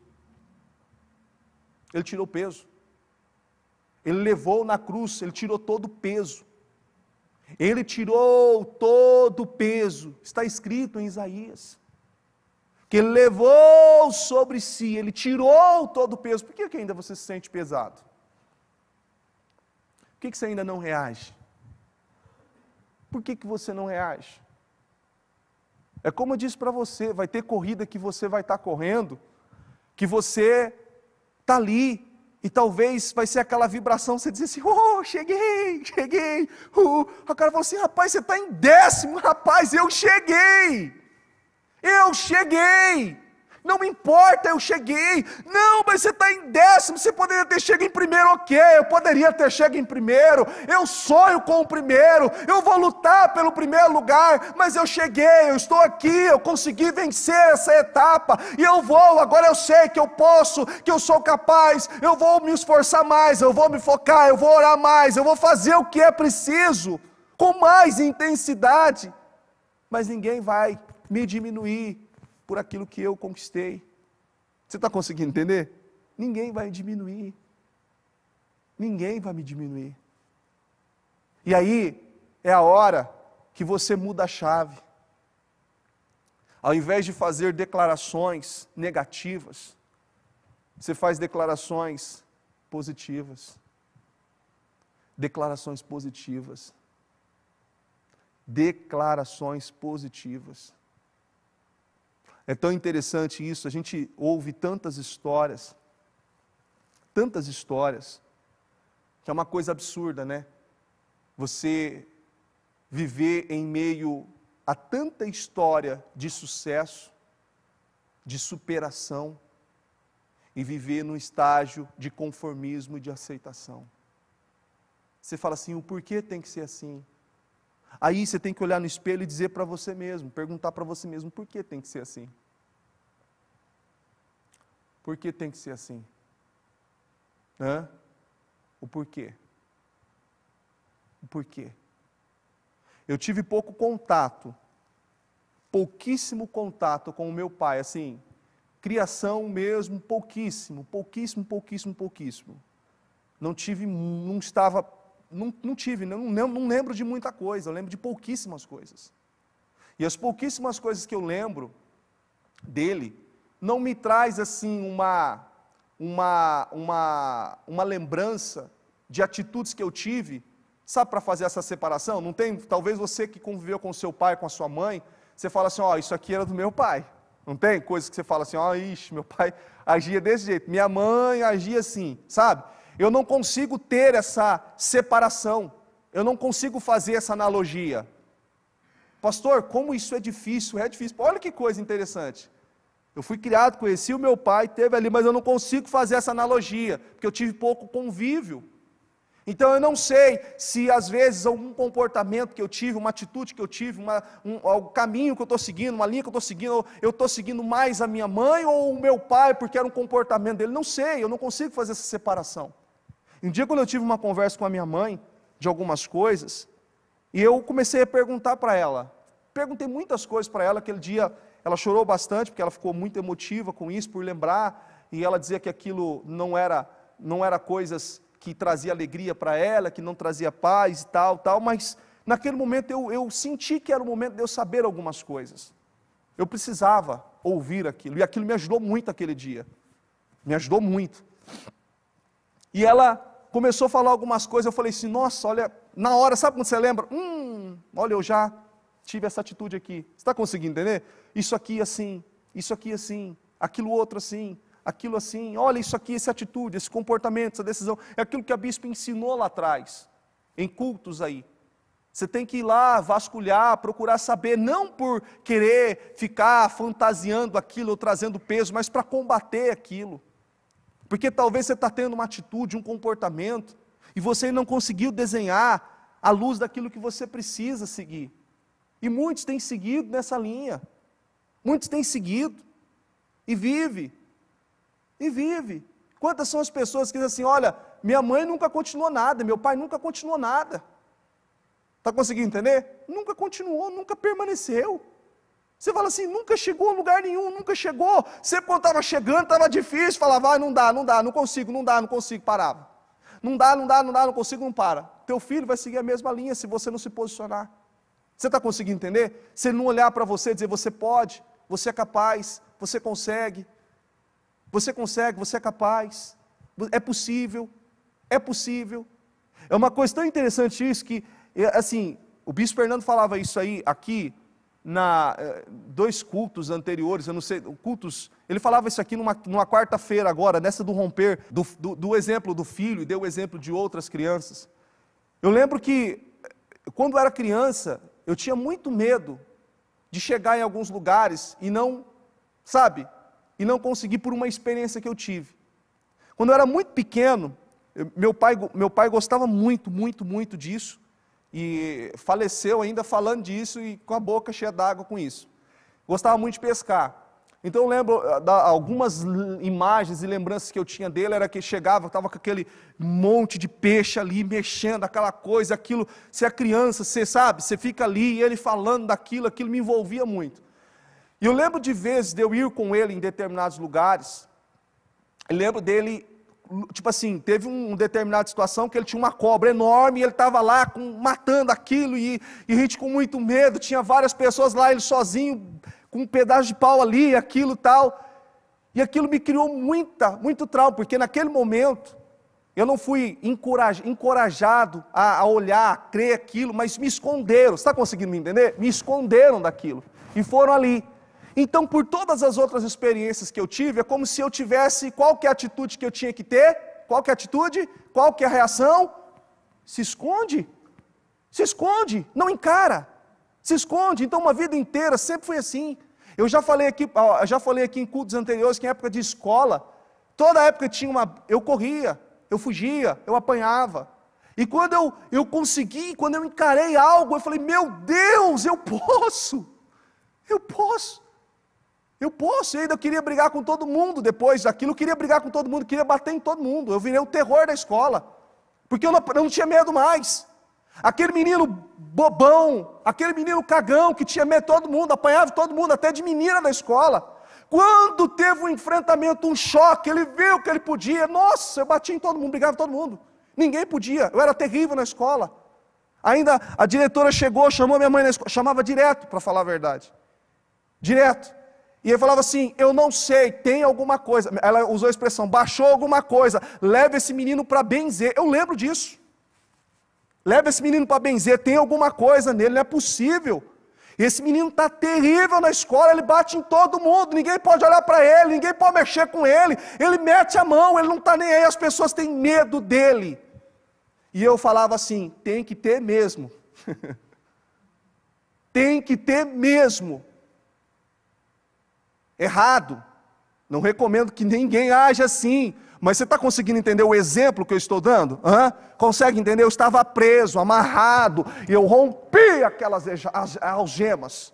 Ele tirou o peso. Ele levou na cruz, ele tirou todo o peso. Ele tirou todo o peso. Está escrito em Isaías que ele levou sobre si, ele tirou todo o peso. Por que, que ainda você se sente pesado? Por que, que você ainda não reage? Por que, que você não reage? É como eu disse para você: vai ter corrida que você vai estar tá correndo, que você está ali, e talvez vai ser aquela vibração, você diz assim, oh, cheguei, cheguei. Uh, o cara fala assim, rapaz, você está em décimo, rapaz, eu cheguei. Eu cheguei. Não importa, eu cheguei. Não, mas você está em décimo, você poderia ter chegado em primeiro, ok. Eu poderia ter chegado em primeiro. Eu sonho com o primeiro. Eu vou lutar pelo primeiro lugar. Mas eu cheguei, eu estou aqui, eu consegui vencer essa etapa. E eu vou, agora eu sei que eu posso, que eu sou capaz. Eu vou me esforçar mais, eu vou me focar, eu vou orar mais, eu vou fazer o que é preciso, com mais intensidade. Mas ninguém vai me diminuir por aquilo que eu conquistei. Você está conseguindo entender? Ninguém vai diminuir. Ninguém vai me diminuir. E aí é a hora que você muda a chave. Ao invés de fazer declarações negativas, você faz declarações positivas. Declarações positivas. Declarações positivas. É tão interessante isso, a gente ouve tantas histórias, tantas histórias, que é uma coisa absurda, né? Você viver em meio a tanta história de sucesso, de superação, e viver num estágio de conformismo e de aceitação. Você fala assim: o porquê tem que ser assim? Aí você tem que olhar no espelho e dizer para você mesmo, perguntar para você mesmo, por que tem que ser assim? Por que tem que ser assim? Hã? O porquê? O porquê? Eu tive pouco contato, pouquíssimo contato com o meu pai, assim, criação mesmo, pouquíssimo, pouquíssimo, pouquíssimo, pouquíssimo. Não tive, não estava não, não tive, não, não lembro de muita coisa, eu lembro de pouquíssimas coisas. E as pouquíssimas coisas que eu lembro dele não me traz assim uma uma uma uma lembrança de atitudes que eu tive, sabe para fazer essa separação? Não tem, talvez você que conviveu com seu pai, com a sua mãe, você fala assim, ó, oh, isso aqui era do meu pai. Não tem coisas que você fala assim, ó, oh, ixi, meu pai agia desse jeito, minha mãe agia assim, sabe? Eu não consigo ter essa separação. Eu não consigo fazer essa analogia. Pastor, como isso é difícil, é difícil. Olha que coisa interessante. Eu fui criado, conheci o meu pai, teve ali, mas eu não consigo fazer essa analogia, porque eu tive pouco convívio. Então eu não sei se às vezes algum comportamento que eu tive, uma atitude que eu tive, uma, um, um caminho que eu estou seguindo, uma linha que eu estou seguindo, eu estou seguindo mais a minha mãe ou o meu pai, porque era um comportamento dele. Não sei, eu não consigo fazer essa separação. Um dia, quando eu tive uma conversa com a minha mãe de algumas coisas, e eu comecei a perguntar para ela. Perguntei muitas coisas para ela. Aquele dia, ela chorou bastante, porque ela ficou muito emotiva com isso, por lembrar, e ela dizia que aquilo não era, não era coisas que trazia alegria para ela, que não trazia paz e tal, tal, mas naquele momento eu, eu senti que era o momento de eu saber algumas coisas. Eu precisava ouvir aquilo, e aquilo me ajudou muito aquele dia. Me ajudou muito. E ela começou a falar algumas coisas. Eu falei assim: nossa, olha, na hora, sabe quando você lembra? Hum, olha, eu já tive essa atitude aqui. Você está conseguindo entender? Isso aqui assim, isso aqui assim, aquilo outro assim, aquilo assim. Olha, isso aqui, essa atitude, esse comportamento, essa decisão. É aquilo que a bispo ensinou lá atrás, em cultos aí. Você tem que ir lá, vasculhar, procurar saber, não por querer ficar fantasiando aquilo ou trazendo peso, mas para combater aquilo. Porque talvez você está tendo uma atitude, um comportamento, e você não conseguiu desenhar a luz daquilo que você precisa seguir. E muitos têm seguido nessa linha. Muitos têm seguido. E vive. E vive. Quantas são as pessoas que dizem assim: olha, minha mãe nunca continuou nada, meu pai nunca continuou nada. Está conseguindo entender? Nunca continuou, nunca permaneceu. Você fala assim, nunca chegou a lugar nenhum, nunca chegou. Sempre quando estava chegando, estava difícil, falava, ah, não dá, não dá, não consigo, não dá, não consigo, parava. Não dá, não dá, não dá, não consigo, não para. Teu filho vai seguir a mesma linha se você não se posicionar. Você está conseguindo entender? Se ele não olhar para você e dizer, você pode, você é capaz, você consegue, você consegue, você é capaz, é possível, é possível. É uma coisa tão interessante isso que, é, assim, o bispo Fernando falava isso aí, aqui, na eh, dois cultos anteriores, eu não sei, cultos, ele falava isso aqui numa, numa quarta-feira agora, nessa do romper, do, do, do exemplo do filho, e deu o exemplo de outras crianças. Eu lembro que, eh, quando era criança, eu tinha muito medo de chegar em alguns lugares e não, sabe, e não conseguir por uma experiência que eu tive. Quando eu era muito pequeno, meu pai, meu pai gostava muito, muito, muito disso, e faleceu ainda falando disso e com a boca cheia d'água com isso. Gostava muito de pescar. Então eu lembro ah, da, algumas imagens e lembranças que eu tinha dele era que ele chegava, estava com aquele monte de peixe ali mexendo, aquela coisa, aquilo. Você é criança, você sabe, você fica ali e ele falando daquilo, aquilo me envolvia muito. E eu lembro de vezes de eu ir com ele em determinados lugares. Eu lembro dele tipo assim, teve um, determinada situação que ele tinha uma cobra enorme, e ele estava lá com, matando aquilo, e, e a gente com muito medo, tinha várias pessoas lá, ele sozinho, com um pedaço de pau ali, aquilo tal. E aquilo me criou muita, muito trauma, porque naquele momento eu não fui encorajado a, a olhar, a crer aquilo, mas me esconderam. Você está conseguindo me entender? Me esconderam daquilo. E foram ali. Então, por todas as outras experiências que eu tive, é como se eu tivesse qual é a atitude que eu tinha que ter? Qual é a atitude? Qual é a reação? Se esconde. Se esconde, não encara. Se esconde. Então, uma vida inteira sempre foi assim. Eu já falei aqui, já falei aqui em cultos anteriores que em época de escola, toda época tinha uma, eu corria, eu fugia, eu apanhava. E quando eu, eu consegui, quando eu encarei algo, eu falei: Meu Deus, eu posso, eu posso. Eu posso, eu ainda queria brigar com todo mundo depois daquilo, queria brigar com todo mundo, queria bater em todo mundo. Eu virei o terror da escola, porque eu não, eu não tinha medo mais. Aquele menino bobão, aquele menino cagão que tinha medo de todo mundo, apanhava todo mundo, até de menina da escola. Quando teve um enfrentamento, um choque, ele viu que ele podia. Nossa, eu bati em todo mundo, brigava em todo mundo. Ninguém podia, eu era terrível na escola. Ainda a diretora chegou, chamou minha mãe na escola, chamava direto, para falar a verdade. Direto. E ele falava assim: Eu não sei, tem alguma coisa. Ela usou a expressão: baixou alguma coisa, leva esse menino para benzer. Eu lembro disso. Leva esse menino para benzer, tem alguma coisa nele, não é possível. Esse menino está terrível na escola, ele bate em todo mundo, ninguém pode olhar para ele, ninguém pode mexer com ele, ele mete a mão, ele não está nem aí, as pessoas têm medo dele. E eu falava assim: tem que ter mesmo. tem que ter mesmo. Errado. Não recomendo que ninguém haja assim. Mas você está conseguindo entender o exemplo que eu estou dando? Hã? Consegue entender? Eu estava preso, amarrado, e eu rompi aquelas algemas.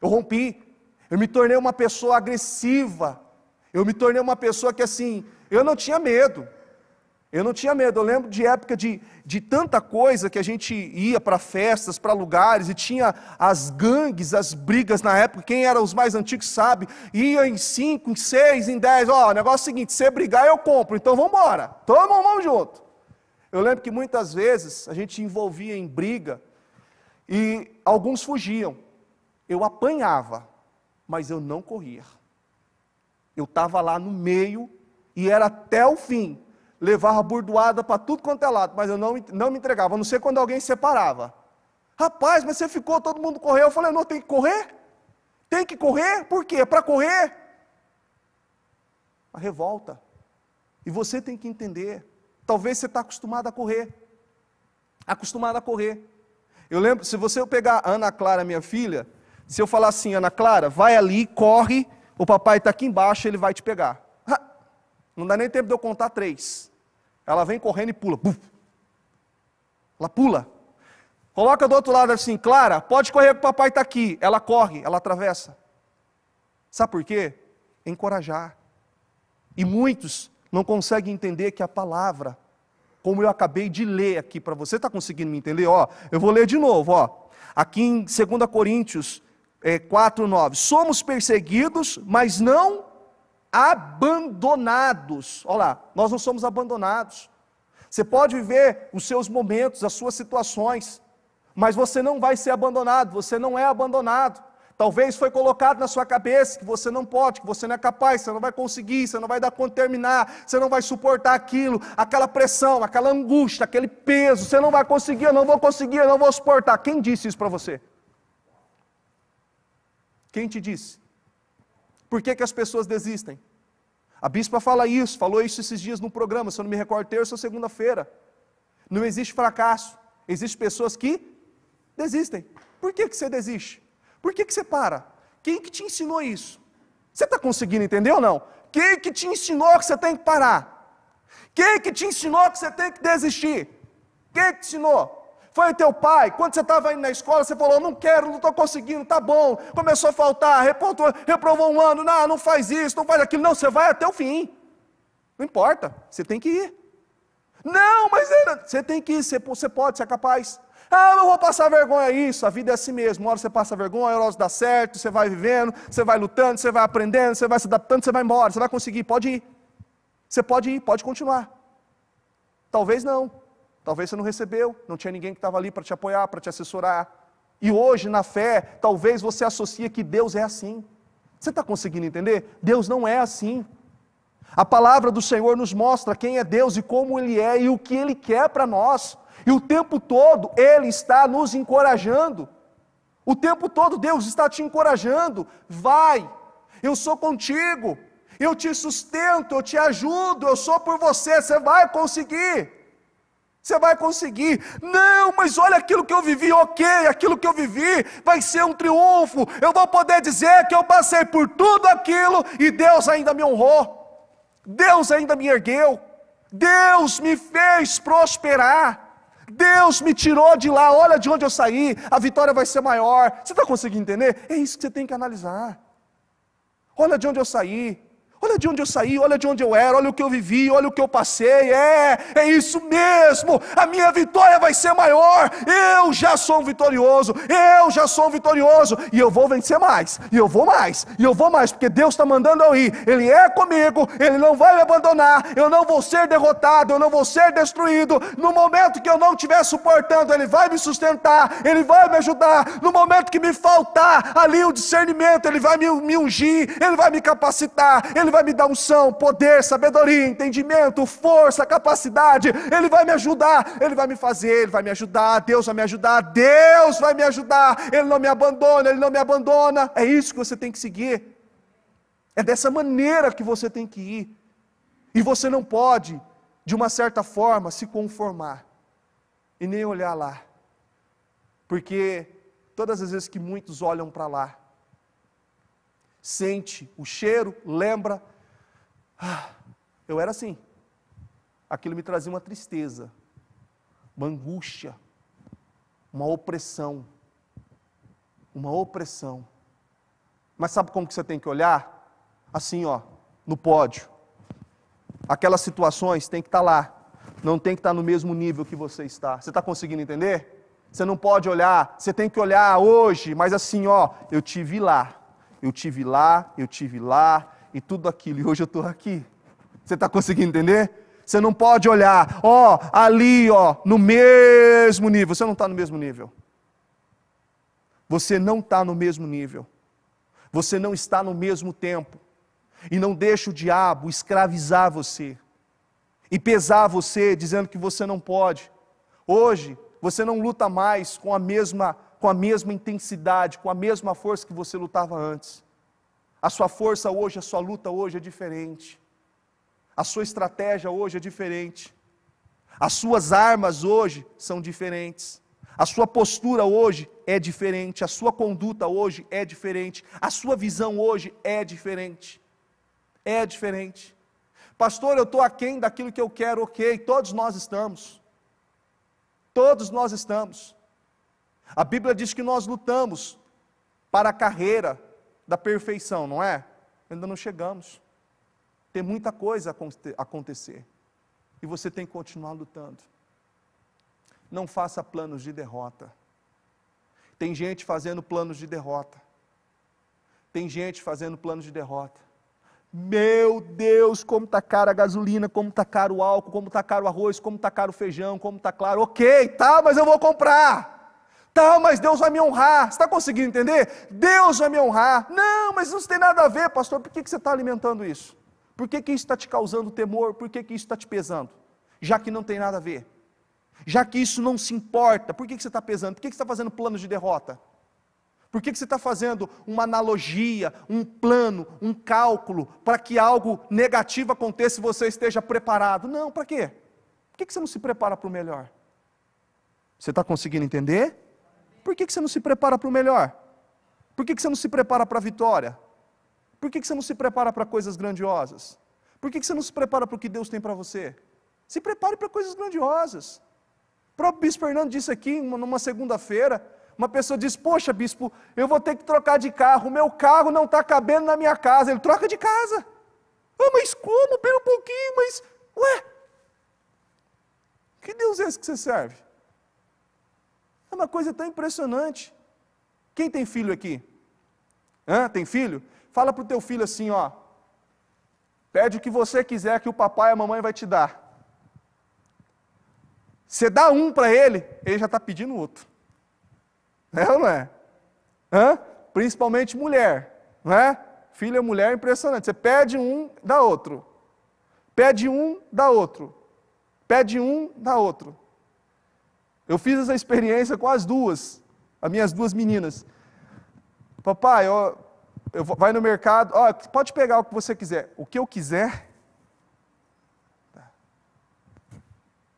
Eu rompi. Eu me tornei uma pessoa agressiva. Eu me tornei uma pessoa que assim, eu não tinha medo. Eu não tinha medo. Eu lembro de época de, de tanta coisa que a gente ia para festas, para lugares, e tinha as gangues, as brigas na época. Quem era os mais antigos sabe. Ia em cinco, em seis, em dez. Ó, o negócio é o seguinte: se brigar, eu compro. Então vamos embora. Todo mundo vamos junto. Eu lembro que muitas vezes a gente envolvia em briga e alguns fugiam. Eu apanhava, mas eu não corria. Eu estava lá no meio e era até o fim levava burdoada para tudo quanto é lado, mas eu não, não me entregava, a não ser quando alguém se separava. Rapaz, mas você ficou, todo mundo correu. Eu falei, não, tem que correr? Tem que correr? Por quê? Para correr? A revolta. E você tem que entender. Talvez você está acostumado a correr. Acostumado a correr. Eu lembro, se você pegar Ana Clara, minha filha, se eu falar assim, Ana Clara, vai ali, corre, o papai está aqui embaixo, ele vai te pegar. Não dá nem tempo de eu contar três. Ela vem correndo e pula. Buf. Ela pula. Coloca do outro lado assim, Clara, pode correr que o papai está aqui. Ela corre, ela atravessa. Sabe por quê? Encorajar. E muitos não conseguem entender que a palavra, como eu acabei de ler aqui para você, está conseguindo me entender? Ó, eu vou ler de novo, ó. Aqui em 2 Coríntios é, 4, 9. Somos perseguidos, mas não abandonados. Olha lá, nós não somos abandonados. Você pode viver os seus momentos, as suas situações, mas você não vai ser abandonado, você não é abandonado. Talvez foi colocado na sua cabeça que você não pode, que você não é capaz, você não vai conseguir, você não vai dar conta de terminar, você não vai suportar aquilo, aquela pressão, aquela angústia, aquele peso, você não vai conseguir, eu não vou conseguir, eu não vou suportar. Quem disse isso para você? Quem te disse? Por que, que as pessoas desistem? A bispa fala isso, falou isso esses dias no programa, se eu não me recordo, terça ou segunda-feira. Não existe fracasso, existem pessoas que desistem. Por que, que você desiste? Por que, que você para? Quem que te ensinou isso? Você está conseguindo entender ou não? Quem que te ensinou que você tem que parar? Quem que te ensinou que você tem que desistir? Quem que te ensinou? Foi o teu pai, quando você estava indo na escola, você falou, não quero, não estou conseguindo, tá bom. Começou a faltar, reprovou, reprovou um ano, não, não faz isso, não faz aquilo. Não, você vai até o fim. Não importa, você tem que ir. Não, mas é, você tem que ir, você, pode, você é capaz. Ah, eu vou passar vergonha, isso, a vida é assim mesmo, uma hora você passa vergonha, uma hora dá certo, você vai vivendo, você vai lutando, você vai aprendendo, você vai se adaptando, você vai embora, você vai conseguir, pode ir. Você pode ir, pode continuar. Talvez não. Talvez você não recebeu, não tinha ninguém que estava ali para te apoiar, para te assessorar. E hoje, na fé, talvez você associe que Deus é assim. Você está conseguindo entender? Deus não é assim. A palavra do Senhor nos mostra quem é Deus e como Ele é e o que Ele quer para nós. E o tempo todo Ele está nos encorajando. O tempo todo Deus está te encorajando. Vai, eu sou contigo, eu te sustento, eu te ajudo, eu sou por você, você vai conseguir. Você vai conseguir. Não, mas olha aquilo que eu vivi, ok, aquilo que eu vivi vai ser um triunfo. Eu vou poder dizer que eu passei por tudo aquilo e Deus ainda me honrou. Deus ainda me ergueu. Deus me fez prosperar. Deus me tirou de lá, olha de onde eu saí, a vitória vai ser maior. Você está conseguindo entender? É isso que você tem que analisar. Olha de onde eu saí, Olha de onde eu saí, olha de onde eu era, olha o que eu vivi, olha o que eu passei. É, é isso mesmo. A minha vitória vai ser maior. Eu já sou um vitorioso. Eu já sou um vitorioso. E eu vou vencer mais. E eu vou mais. E eu vou mais. Porque Deus está mandando eu ir. Ele é comigo. Ele não vai me abandonar. Eu não vou ser derrotado. Eu não vou ser destruído. No momento que eu não estiver suportando, Ele vai me sustentar. Ele vai me ajudar. No momento que me faltar ali o discernimento, Ele vai me, me ungir. Ele vai me capacitar. Ele vai me dar unção, poder, sabedoria, entendimento, força, capacidade, Ele vai me ajudar, Ele vai me fazer, Ele vai me ajudar, Deus vai me ajudar, Deus vai me ajudar, Ele não me abandona, Ele não me abandona. É isso que você tem que seguir, é dessa maneira que você tem que ir, e você não pode, de uma certa forma, se conformar e nem olhar lá, porque todas as vezes que muitos olham para lá, sente o cheiro, lembra. Ah, eu era assim. Aquilo me trazia uma tristeza, uma angústia, uma opressão. Uma opressão. Mas sabe como que você tem que olhar? Assim, ó, no pódio. Aquelas situações tem que estar tá lá. Não tem que estar tá no mesmo nível que você está. Você está conseguindo entender? Você não pode olhar, você tem que olhar hoje, mas assim, ó, eu tive lá eu tive lá, eu tive lá e tudo aquilo, e hoje eu estou aqui. Você está conseguindo entender? Você não pode olhar, ó, ali, ó, no mesmo nível. Você não está no mesmo nível. Você não está no mesmo nível. Você não está no mesmo tempo. E não deixa o diabo escravizar você e pesar você, dizendo que você não pode. Hoje, você não luta mais com a mesma com a mesma intensidade, com a mesma força que você lutava antes. A sua força hoje, a sua luta hoje é diferente. A sua estratégia hoje é diferente. As suas armas hoje são diferentes. A sua postura hoje é diferente, a sua conduta hoje é diferente, a sua visão hoje é diferente. É diferente. Pastor, eu estou aquém daquilo que eu quero, ok, todos nós estamos. Todos nós estamos. A Bíblia diz que nós lutamos para a carreira da perfeição, não é? Ainda não chegamos. Tem muita coisa a acontecer. E você tem que continuar lutando. Não faça planos de derrota. Tem gente fazendo planos de derrota. Tem gente fazendo planos de derrota. Meu Deus, como está cara a gasolina, como está caro o álcool, como está caro o arroz, como está caro o feijão, como está claro. Ok, tá, mas eu vou comprar. Tá, mas Deus vai me honrar. Você está conseguindo entender? Deus vai me honrar. Não, mas isso tem nada a ver, pastor. Por que, que você está alimentando isso? Por que, que isso está te causando temor? Por que, que isso está te pesando? Já que não tem nada a ver. Já que isso não se importa, por que, que você está pesando? Por que, que você está fazendo planos de derrota? Por que, que você está fazendo uma analogia, um plano, um cálculo para que algo negativo aconteça e você esteja preparado? Não, para quê? Por que, que você não se prepara para o melhor? Você está conseguindo entender? Por que, que você não se prepara para o melhor? Por que, que você não se prepara para a vitória? Por que, que você não se prepara para coisas grandiosas? Por que, que você não se prepara para o que Deus tem para você? Se prepare para coisas grandiosas. O próprio Bispo Fernando disse aqui, numa segunda-feira, uma pessoa disse: Poxa, Bispo, eu vou ter que trocar de carro, meu carro não está cabendo na minha casa. Ele troca de casa. Ah, mas como? Pelo um pouquinho, mas. Ué, que Deus é esse que você serve? É uma coisa tão impressionante. Quem tem filho aqui? Hã? Tem filho? Fala para o teu filho assim, ó. Pede o que você quiser que o papai e a mamãe vai te dar. Você dá um para ele, ele já está pedindo outro. É ou não é? Hã? Principalmente mulher, não é? Filha é mulher é impressionante. Você pede um, dá outro. Pede um, dá outro. Pede um, dá outro. Eu fiz essa experiência com as duas, as minhas duas meninas. Papai, ó, eu vou, vai no mercado, ó, pode pegar o que você quiser. O que eu quiser.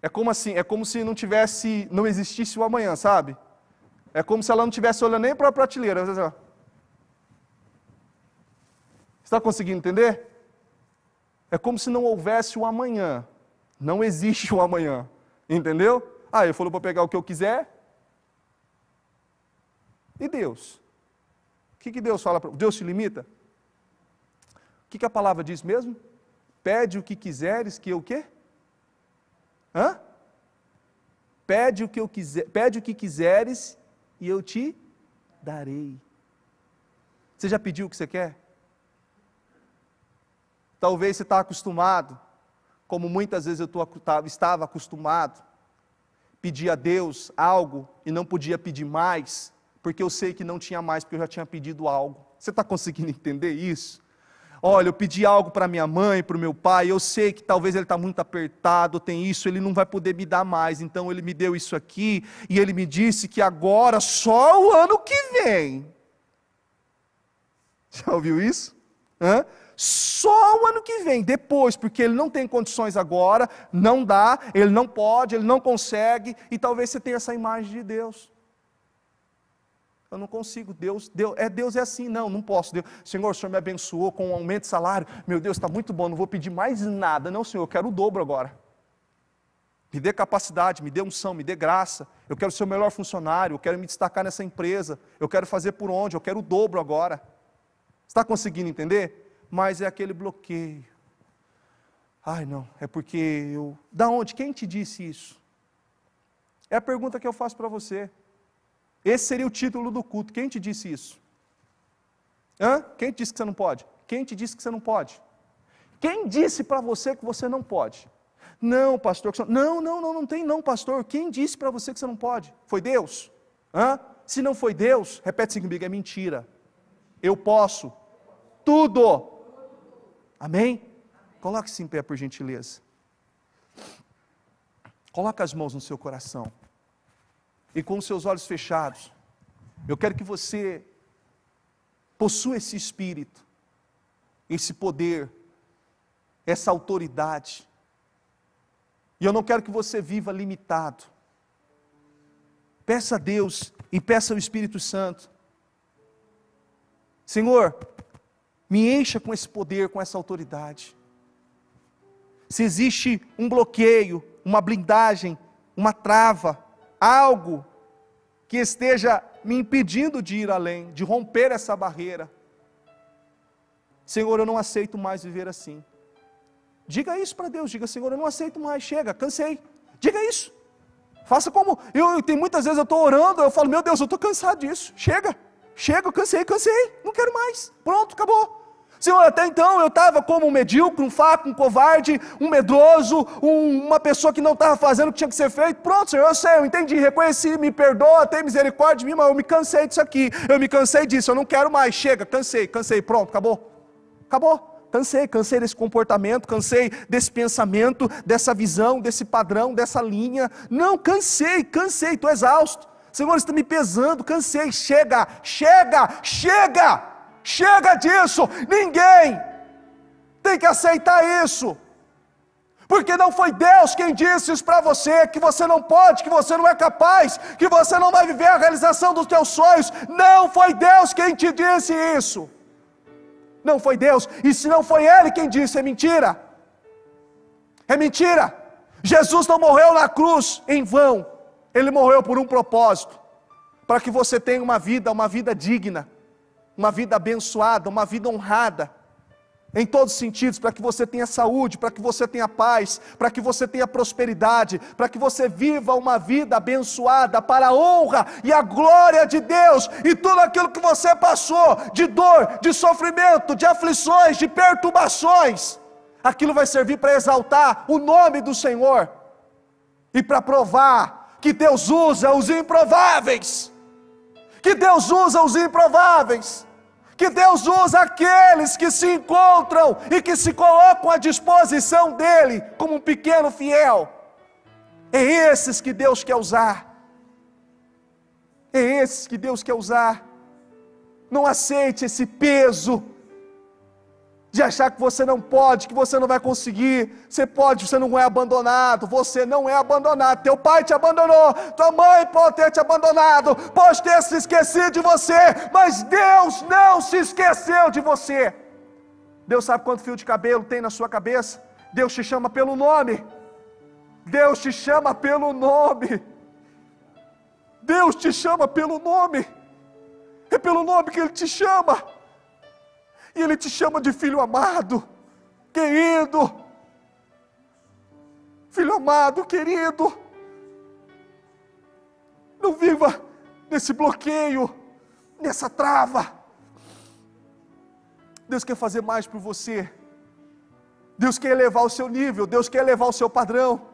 É como assim, é como se não tivesse, não existisse o amanhã, sabe? É como se ela não tivesse olhando nem para a prateleira. Você está conseguindo entender? É como se não houvesse o amanhã. Não existe o amanhã. Entendeu? Ah, ele falou para pegar o que eu quiser. E Deus? O que, que Deus fala? Pra... Deus se limita? O que, que a palavra diz mesmo? Pede o que quiseres que eu quê? Hã? Pede o que eu quiser, pede o que quiseres e eu te darei. Você já pediu o que você quer? Talvez você está acostumado, como muitas vezes eu tô, tá, estava acostumado, pedir a Deus algo e não podia pedir mais, porque eu sei que não tinha mais, porque eu já tinha pedido algo. Você está conseguindo entender isso? Olha, eu pedi algo para minha mãe, para o meu pai, eu sei que talvez ele está muito apertado, tem isso, ele não vai poder me dar mais, então ele me deu isso aqui, e ele me disse que agora, só o ano que vem. Já ouviu isso? Hã? só o ano que vem, depois, porque ele não tem condições agora, não dá, ele não pode, ele não consegue, e talvez você tenha essa imagem de Deus. Eu não consigo, Deus, Deus, é Deus é assim, não, não posso. Deus, Senhor, o Senhor me abençoou com um aumento de salário. Meu Deus, está muito bom, não vou pedir mais nada. Não, Senhor, eu quero o dobro agora. Me dê capacidade, me dê unção, me dê graça. Eu quero ser o melhor funcionário, eu quero me destacar nessa empresa, eu quero fazer por onde, eu quero o dobro agora. Está conseguindo entender? mas é aquele bloqueio. Ai, não, é porque eu. Da onde? Quem te disse isso? É a pergunta que eu faço para você. Esse seria o título do culto. Quem te disse isso? Hã? Quem te disse que você não pode? Quem te disse que você não pode? Quem disse para você que você não pode? Não, pastor, que você... não, não, não, não tem não, pastor. Quem disse para você que você não pode? Foi Deus? Hã? Se não foi Deus, repete assim comigo, é mentira. Eu posso tudo Amém? Coloque-se em pé, por gentileza. Coloque as mãos no seu coração. E com os seus olhos fechados, eu quero que você possua esse espírito, esse poder, essa autoridade. E eu não quero que você viva limitado. Peça a Deus e peça ao Espírito Santo. Senhor, me encha com esse poder, com essa autoridade. Se existe um bloqueio, uma blindagem, uma trava, algo que esteja me impedindo de ir além, de romper essa barreira. Senhor, eu não aceito mais viver assim. Diga isso para Deus, diga, Senhor, eu não aceito mais, chega, cansei. Diga isso. Faça como eu, tem muitas vezes eu estou orando, eu falo, meu Deus, eu estou cansado disso, chega. Chega, cansei, cansei, não quero mais. Pronto, acabou. Senhor, até então eu estava como um medíocre, um fraco, um covarde, um medroso, um, uma pessoa que não estava fazendo o que tinha que ser feito. Pronto, Senhor, eu sei, eu entendi, reconheci, me perdoa, tem misericórdia de mim, mas eu me cansei disso aqui, eu me cansei disso, eu não quero mais. Chega, cansei, cansei, pronto, acabou. Acabou. Cansei, cansei desse comportamento, cansei desse pensamento, dessa visão, desse padrão, dessa linha. Não, cansei, cansei, estou exausto. Senhor, está me pesando, cansei, chega, chega, chega, chega disso. Ninguém tem que aceitar isso. Porque não foi Deus quem disse isso para você, que você não pode, que você não é capaz, que você não vai viver a realização dos teus sonhos. Não foi Deus quem te disse isso. Não foi Deus. E se não foi Ele quem disse, é mentira. É mentira. Jesus não morreu na cruz em vão. Ele morreu por um propósito, para que você tenha uma vida, uma vida digna, uma vida abençoada, uma vida honrada, em todos os sentidos, para que você tenha saúde, para que você tenha paz, para que você tenha prosperidade, para que você viva uma vida abençoada para a honra e a glória de Deus, e tudo aquilo que você passou de dor, de sofrimento, de aflições, de perturbações, aquilo vai servir para exaltar o nome do Senhor e para provar que Deus usa os improváveis, que Deus usa os improváveis, que Deus usa aqueles que se encontram e que se colocam à disposição dEle como um pequeno fiel. É esses que Deus quer usar. É esses que Deus quer usar. Não aceite esse peso de achar que você não pode, que você não vai conseguir, você pode, você não é abandonado, você não é abandonado, teu pai te abandonou, tua mãe pode ter te abandonado, pode ter se esquecido de você, mas Deus não se esqueceu de você. Deus sabe quanto fio de cabelo tem na sua cabeça, Deus te chama pelo nome, Deus te chama pelo nome, Deus te chama pelo nome, é pelo nome que Ele te chama e Ele te chama de filho amado, querido. Filho amado, querido. Não viva nesse bloqueio, nessa trava. Deus quer fazer mais por você. Deus quer elevar o seu nível, Deus quer elevar o seu padrão.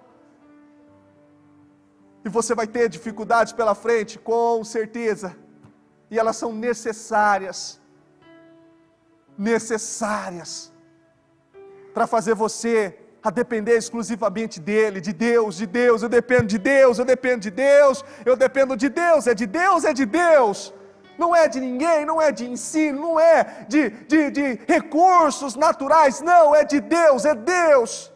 E você vai ter dificuldades pela frente, com certeza. E elas são necessárias necessárias para fazer você a depender exclusivamente dele, de Deus, de Deus, eu dependo de Deus, eu dependo de Deus, eu dependo de Deus, é de Deus, é de Deus. Não é de ninguém, não é de ensino, não é de, de, de recursos naturais, não, é de Deus, é Deus.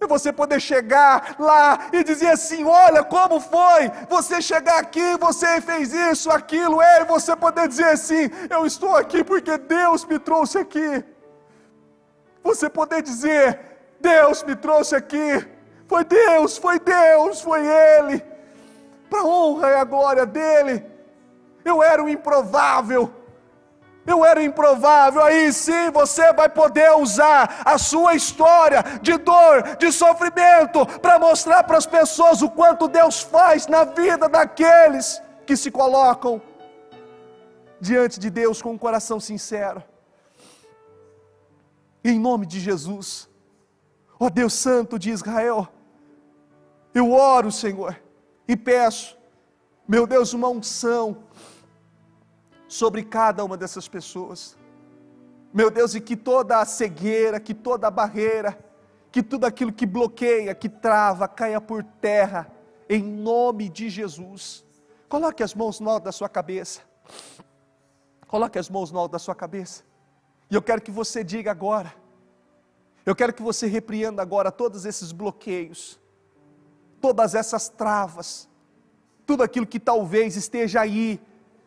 É você poder chegar lá e dizer assim: olha como foi, você chegar aqui, você fez isso, aquilo, é, e você poder dizer assim: eu estou aqui porque Deus me trouxe aqui. Você poder dizer: Deus me trouxe aqui, foi Deus, foi Deus, foi Ele, para a honra e a glória dEle. Eu era o improvável, eu era improvável, aí sim você vai poder usar a sua história de dor, de sofrimento, para mostrar para as pessoas o quanto Deus faz na vida daqueles que se colocam diante de Deus com um coração sincero. Em nome de Jesus, ó Deus Santo de Israel, eu oro, Senhor, e peço, meu Deus, uma unção sobre cada uma dessas pessoas. Meu Deus, e que toda a cegueira, que toda a barreira, que tudo aquilo que bloqueia, que trava, caia por terra, em nome de Jesus. Coloque as mãos no alto da sua cabeça. Coloque as mãos no alto da sua cabeça. E eu quero que você diga agora. Eu quero que você repreenda agora todos esses bloqueios, todas essas travas, tudo aquilo que talvez esteja aí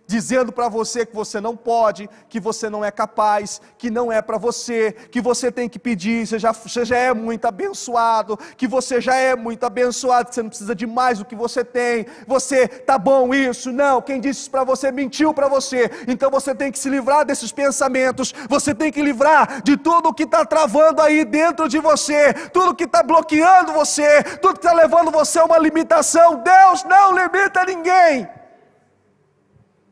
dizendo para você que você não pode, que você não é capaz, que não é para você, que você tem que pedir, você já, você já é muito abençoado, que você já é muito abençoado, você não precisa de mais do que você tem, você tá bom isso, não, quem disse isso para você mentiu para você, então você tem que se livrar desses pensamentos, você tem que livrar de tudo que está travando aí dentro de você, tudo que está bloqueando você, tudo que está levando você a uma limitação, Deus não limita ninguém.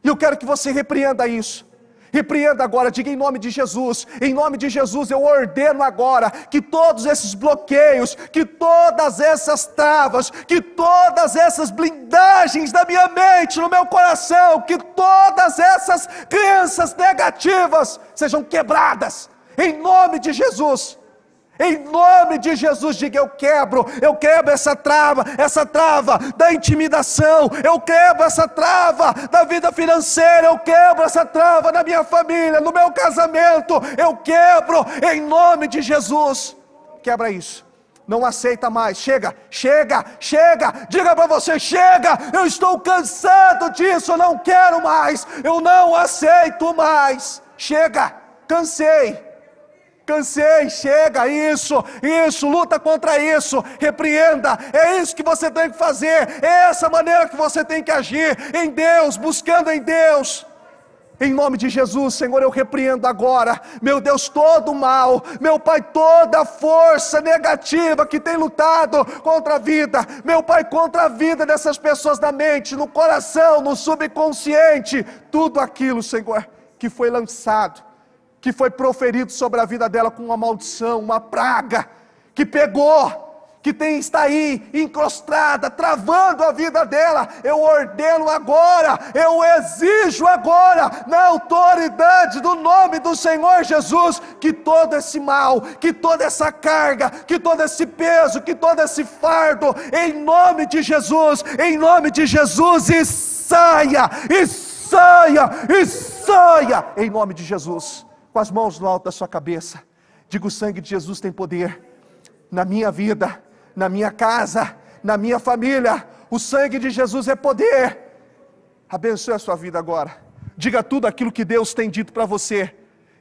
E eu quero que você repreenda isso. Repreenda agora, diga em nome de Jesus. Em nome de Jesus, eu ordeno agora que todos esses bloqueios, que todas essas travas, que todas essas blindagens da minha mente, no meu coração, que todas essas crenças negativas sejam quebradas. Em nome de Jesus. Em nome de Jesus, diga: eu quebro, eu quebro essa trava, essa trava da intimidação, eu quebro essa trava da vida financeira, eu quebro essa trava na minha família, no meu casamento, eu quebro em nome de Jesus. Quebra isso. Não aceita mais. Chega, chega, chega. Diga para você: chega. Eu estou cansado disso. Eu não quero mais. Eu não aceito mais. Chega. Cansei Cansei, chega, isso, isso, luta contra isso, repreenda, é isso que você tem que fazer, é essa maneira que você tem que agir, em Deus, buscando em Deus. Em nome de Jesus, Senhor, eu repreendo agora, meu Deus, todo o mal, meu Pai, toda a força negativa que tem lutado contra a vida, meu Pai, contra a vida dessas pessoas na mente, no coração, no subconsciente, tudo aquilo, Senhor, que foi lançado que foi proferido sobre a vida dela com uma maldição, uma praga, que pegou, que tem, está aí, encostada, travando a vida dela, eu ordeno agora, eu exijo agora, na autoridade do nome do Senhor Jesus, que todo esse mal, que toda essa carga, que todo esse peso, que todo esse fardo, em nome de Jesus, em nome de Jesus, e saia, e saia, e saia, em nome de Jesus com as mãos no alto da sua cabeça. Diga: o sangue de Jesus tem poder na minha vida, na minha casa, na minha família. O sangue de Jesus é poder. Abençoe a sua vida agora. Diga tudo aquilo que Deus tem dito para você.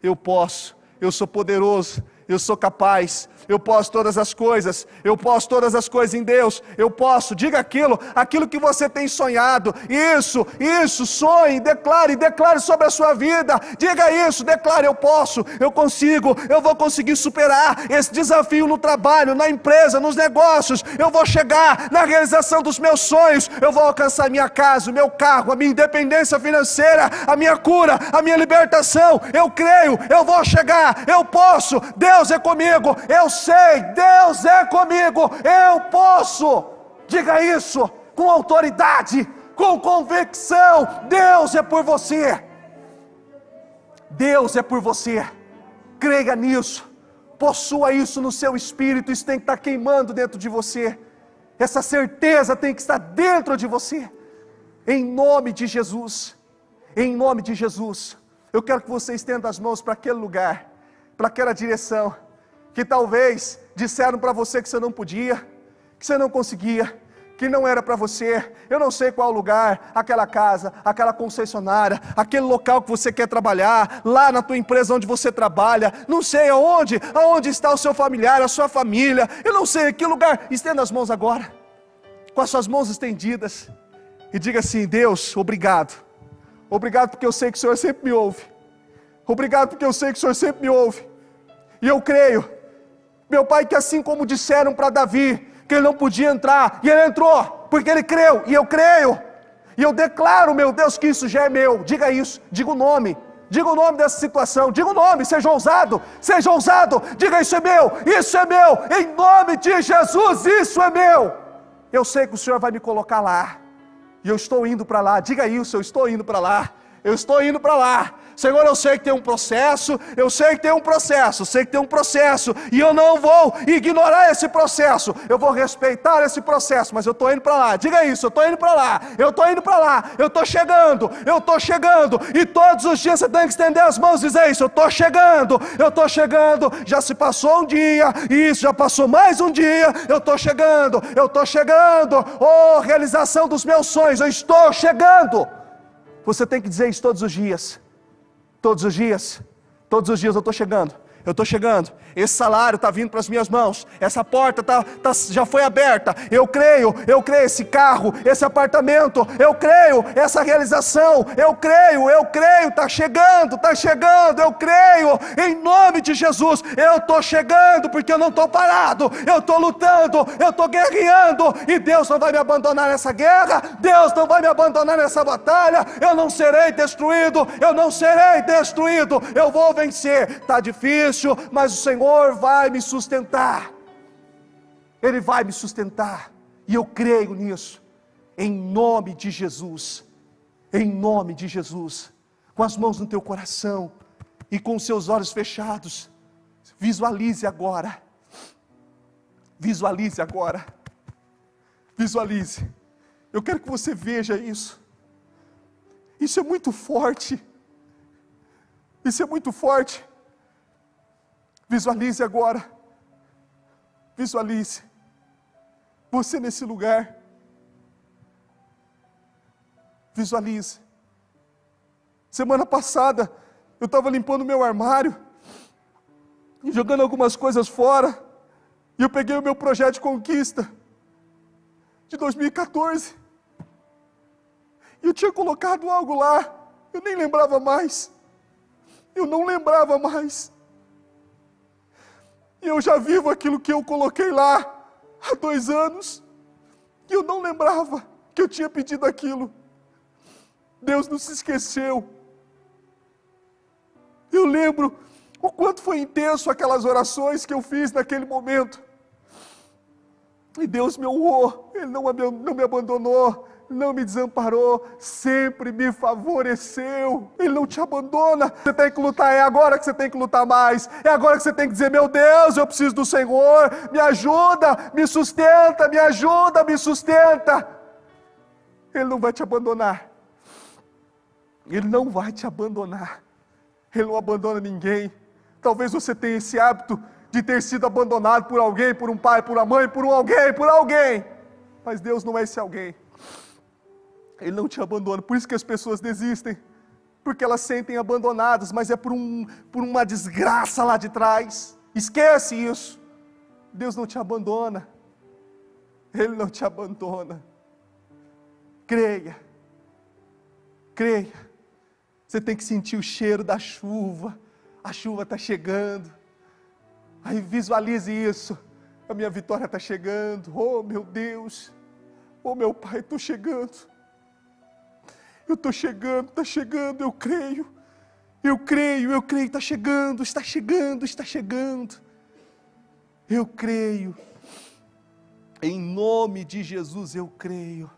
Eu posso, eu sou poderoso eu sou capaz, eu posso todas as coisas, eu posso todas as coisas em Deus, eu posso, diga aquilo, aquilo que você tem sonhado, isso, isso, sonhe, declare, declare sobre a sua vida, diga isso, declare, eu posso, eu consigo, eu vou conseguir superar esse desafio no trabalho, na empresa, nos negócios, eu vou chegar na realização dos meus sonhos, eu vou alcançar minha casa, o meu carro, a minha independência financeira, a minha cura, a minha libertação, eu creio, eu vou chegar, eu posso, Deus Deus é comigo, eu sei, Deus é comigo, eu posso. Diga isso com autoridade, com convicção: Deus é por você. Deus é por você. Creia nisso, possua isso no seu espírito, isso tem que estar queimando dentro de você, essa certeza tem que estar dentro de você, em nome de Jesus. Em nome de Jesus, eu quero que você estenda as mãos para aquele lugar para aquela direção que talvez disseram para você que você não podia, que você não conseguia, que não era para você. Eu não sei qual lugar, aquela casa, aquela concessionária, aquele local que você quer trabalhar, lá na tua empresa onde você trabalha, não sei aonde, aonde está o seu familiar, a sua família. Eu não sei que lugar. Estenda as mãos agora. Com as suas mãos estendidas e diga assim: "Deus, obrigado. Obrigado porque eu sei que o Senhor sempre me ouve. Obrigado porque eu sei que o Senhor sempre me ouve. E eu creio, meu pai, que assim como disseram para Davi que ele não podia entrar, e ele entrou, porque ele creu, e eu creio, e eu declaro, meu Deus, que isso já é meu. Diga isso, diga o nome. Diga o nome dessa situação, diga o nome, seja ousado, seja ousado, diga isso é meu, isso é meu, em nome de Jesus, isso é meu. Eu sei que o Senhor vai me colocar lá, e eu estou indo para lá, diga isso, eu estou indo para lá, eu estou indo para lá, Senhor, eu sei que tem um processo, eu sei que tem um processo, sei que tem um processo, e eu não vou ignorar esse processo, eu vou respeitar esse processo, mas eu estou indo para lá, diga isso, eu estou indo para lá, eu estou indo para lá, eu estou chegando, eu estou chegando, e todos os dias você tem que estender as mãos e dizer isso, eu estou chegando, eu estou chegando, já se passou um dia, isso, já passou mais um dia, eu estou chegando, eu estou chegando, oh, realização dos meus sonhos, eu estou chegando. Você tem que dizer isso todos os dias. Todos os dias, todos os dias eu estou chegando, eu estou chegando, esse salário está vindo para as minhas mãos, essa porta tá, tá, já foi aberta, eu creio, eu creio, esse carro, esse apartamento, eu creio, essa realização, eu creio, eu creio, está chegando, está chegando, eu creio, em nome de Jesus, eu estou chegando, porque eu não estou parado, eu estou lutando, eu estou guerreando, e Deus não vai me abandonar nessa guerra, Deus não vai me abandonar nessa batalha, eu não serei destruído, eu não serei destruído, eu vou vencer, está difícil, mas o Senhor Senhor vai me sustentar. Ele vai me sustentar. E eu creio nisso. Em nome de Jesus. Em nome de Jesus. Com as mãos no teu coração e com os seus olhos fechados. Visualize agora. Visualize agora. Visualize. Eu quero que você veja isso. Isso é muito forte. Isso é muito forte. Visualize agora. Visualize. Você nesse lugar. Visualize. Semana passada, eu estava limpando meu armário, jogando algumas coisas fora, e eu peguei o meu projeto de conquista de 2014. E eu tinha colocado algo lá, eu nem lembrava mais. Eu não lembrava mais. E eu já vivo aquilo que eu coloquei lá há dois anos. E eu não lembrava que eu tinha pedido aquilo. Deus não se esqueceu. Eu lembro o quanto foi intenso aquelas orações que eu fiz naquele momento. E Deus me honrou, Ele não, não me abandonou, não me desamparou, sempre me favoreceu, Ele não te abandona. Você tem que lutar, é agora que você tem que lutar mais, é agora que você tem que dizer: Meu Deus, eu preciso do Senhor, me ajuda, me sustenta, me ajuda, me sustenta. Ele não vai te abandonar, Ele não vai te abandonar, Ele não abandona ninguém. Talvez você tenha esse hábito de ter sido abandonado por alguém, por um pai, por uma mãe, por um alguém, por alguém. Mas Deus não é esse alguém. Ele não te abandona. Por isso que as pessoas desistem. Porque elas sentem abandonadas, mas é por, um, por uma desgraça lá de trás. Esquece isso. Deus não te abandona. Ele não te abandona. Creia. Creia. Você tem que sentir o cheiro da chuva. A chuva está chegando. Aí visualize isso. A minha vitória está chegando. Oh, meu Deus. Oh, meu Pai, estou chegando. Eu estou chegando, está chegando, eu creio. Eu creio, eu creio, está chegando, está chegando, está chegando. Eu creio. Em nome de Jesus, eu creio.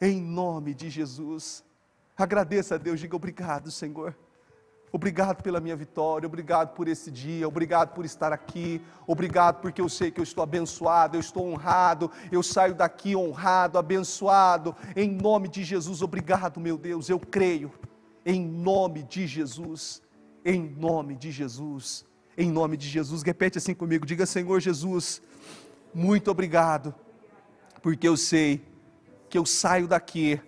Em nome de Jesus. Agradeça a Deus, diga obrigado, Senhor. Obrigado pela minha vitória, obrigado por esse dia, obrigado por estar aqui, obrigado porque eu sei que eu estou abençoado, eu estou honrado, eu saio daqui honrado, abençoado, em nome de Jesus, obrigado, meu Deus, eu creio, em nome de Jesus, em nome de Jesus, em nome de Jesus. Repete assim comigo, diga Senhor Jesus, muito obrigado, porque eu sei que eu saio daqui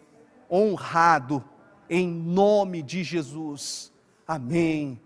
honrado, em nome de Jesus Amém.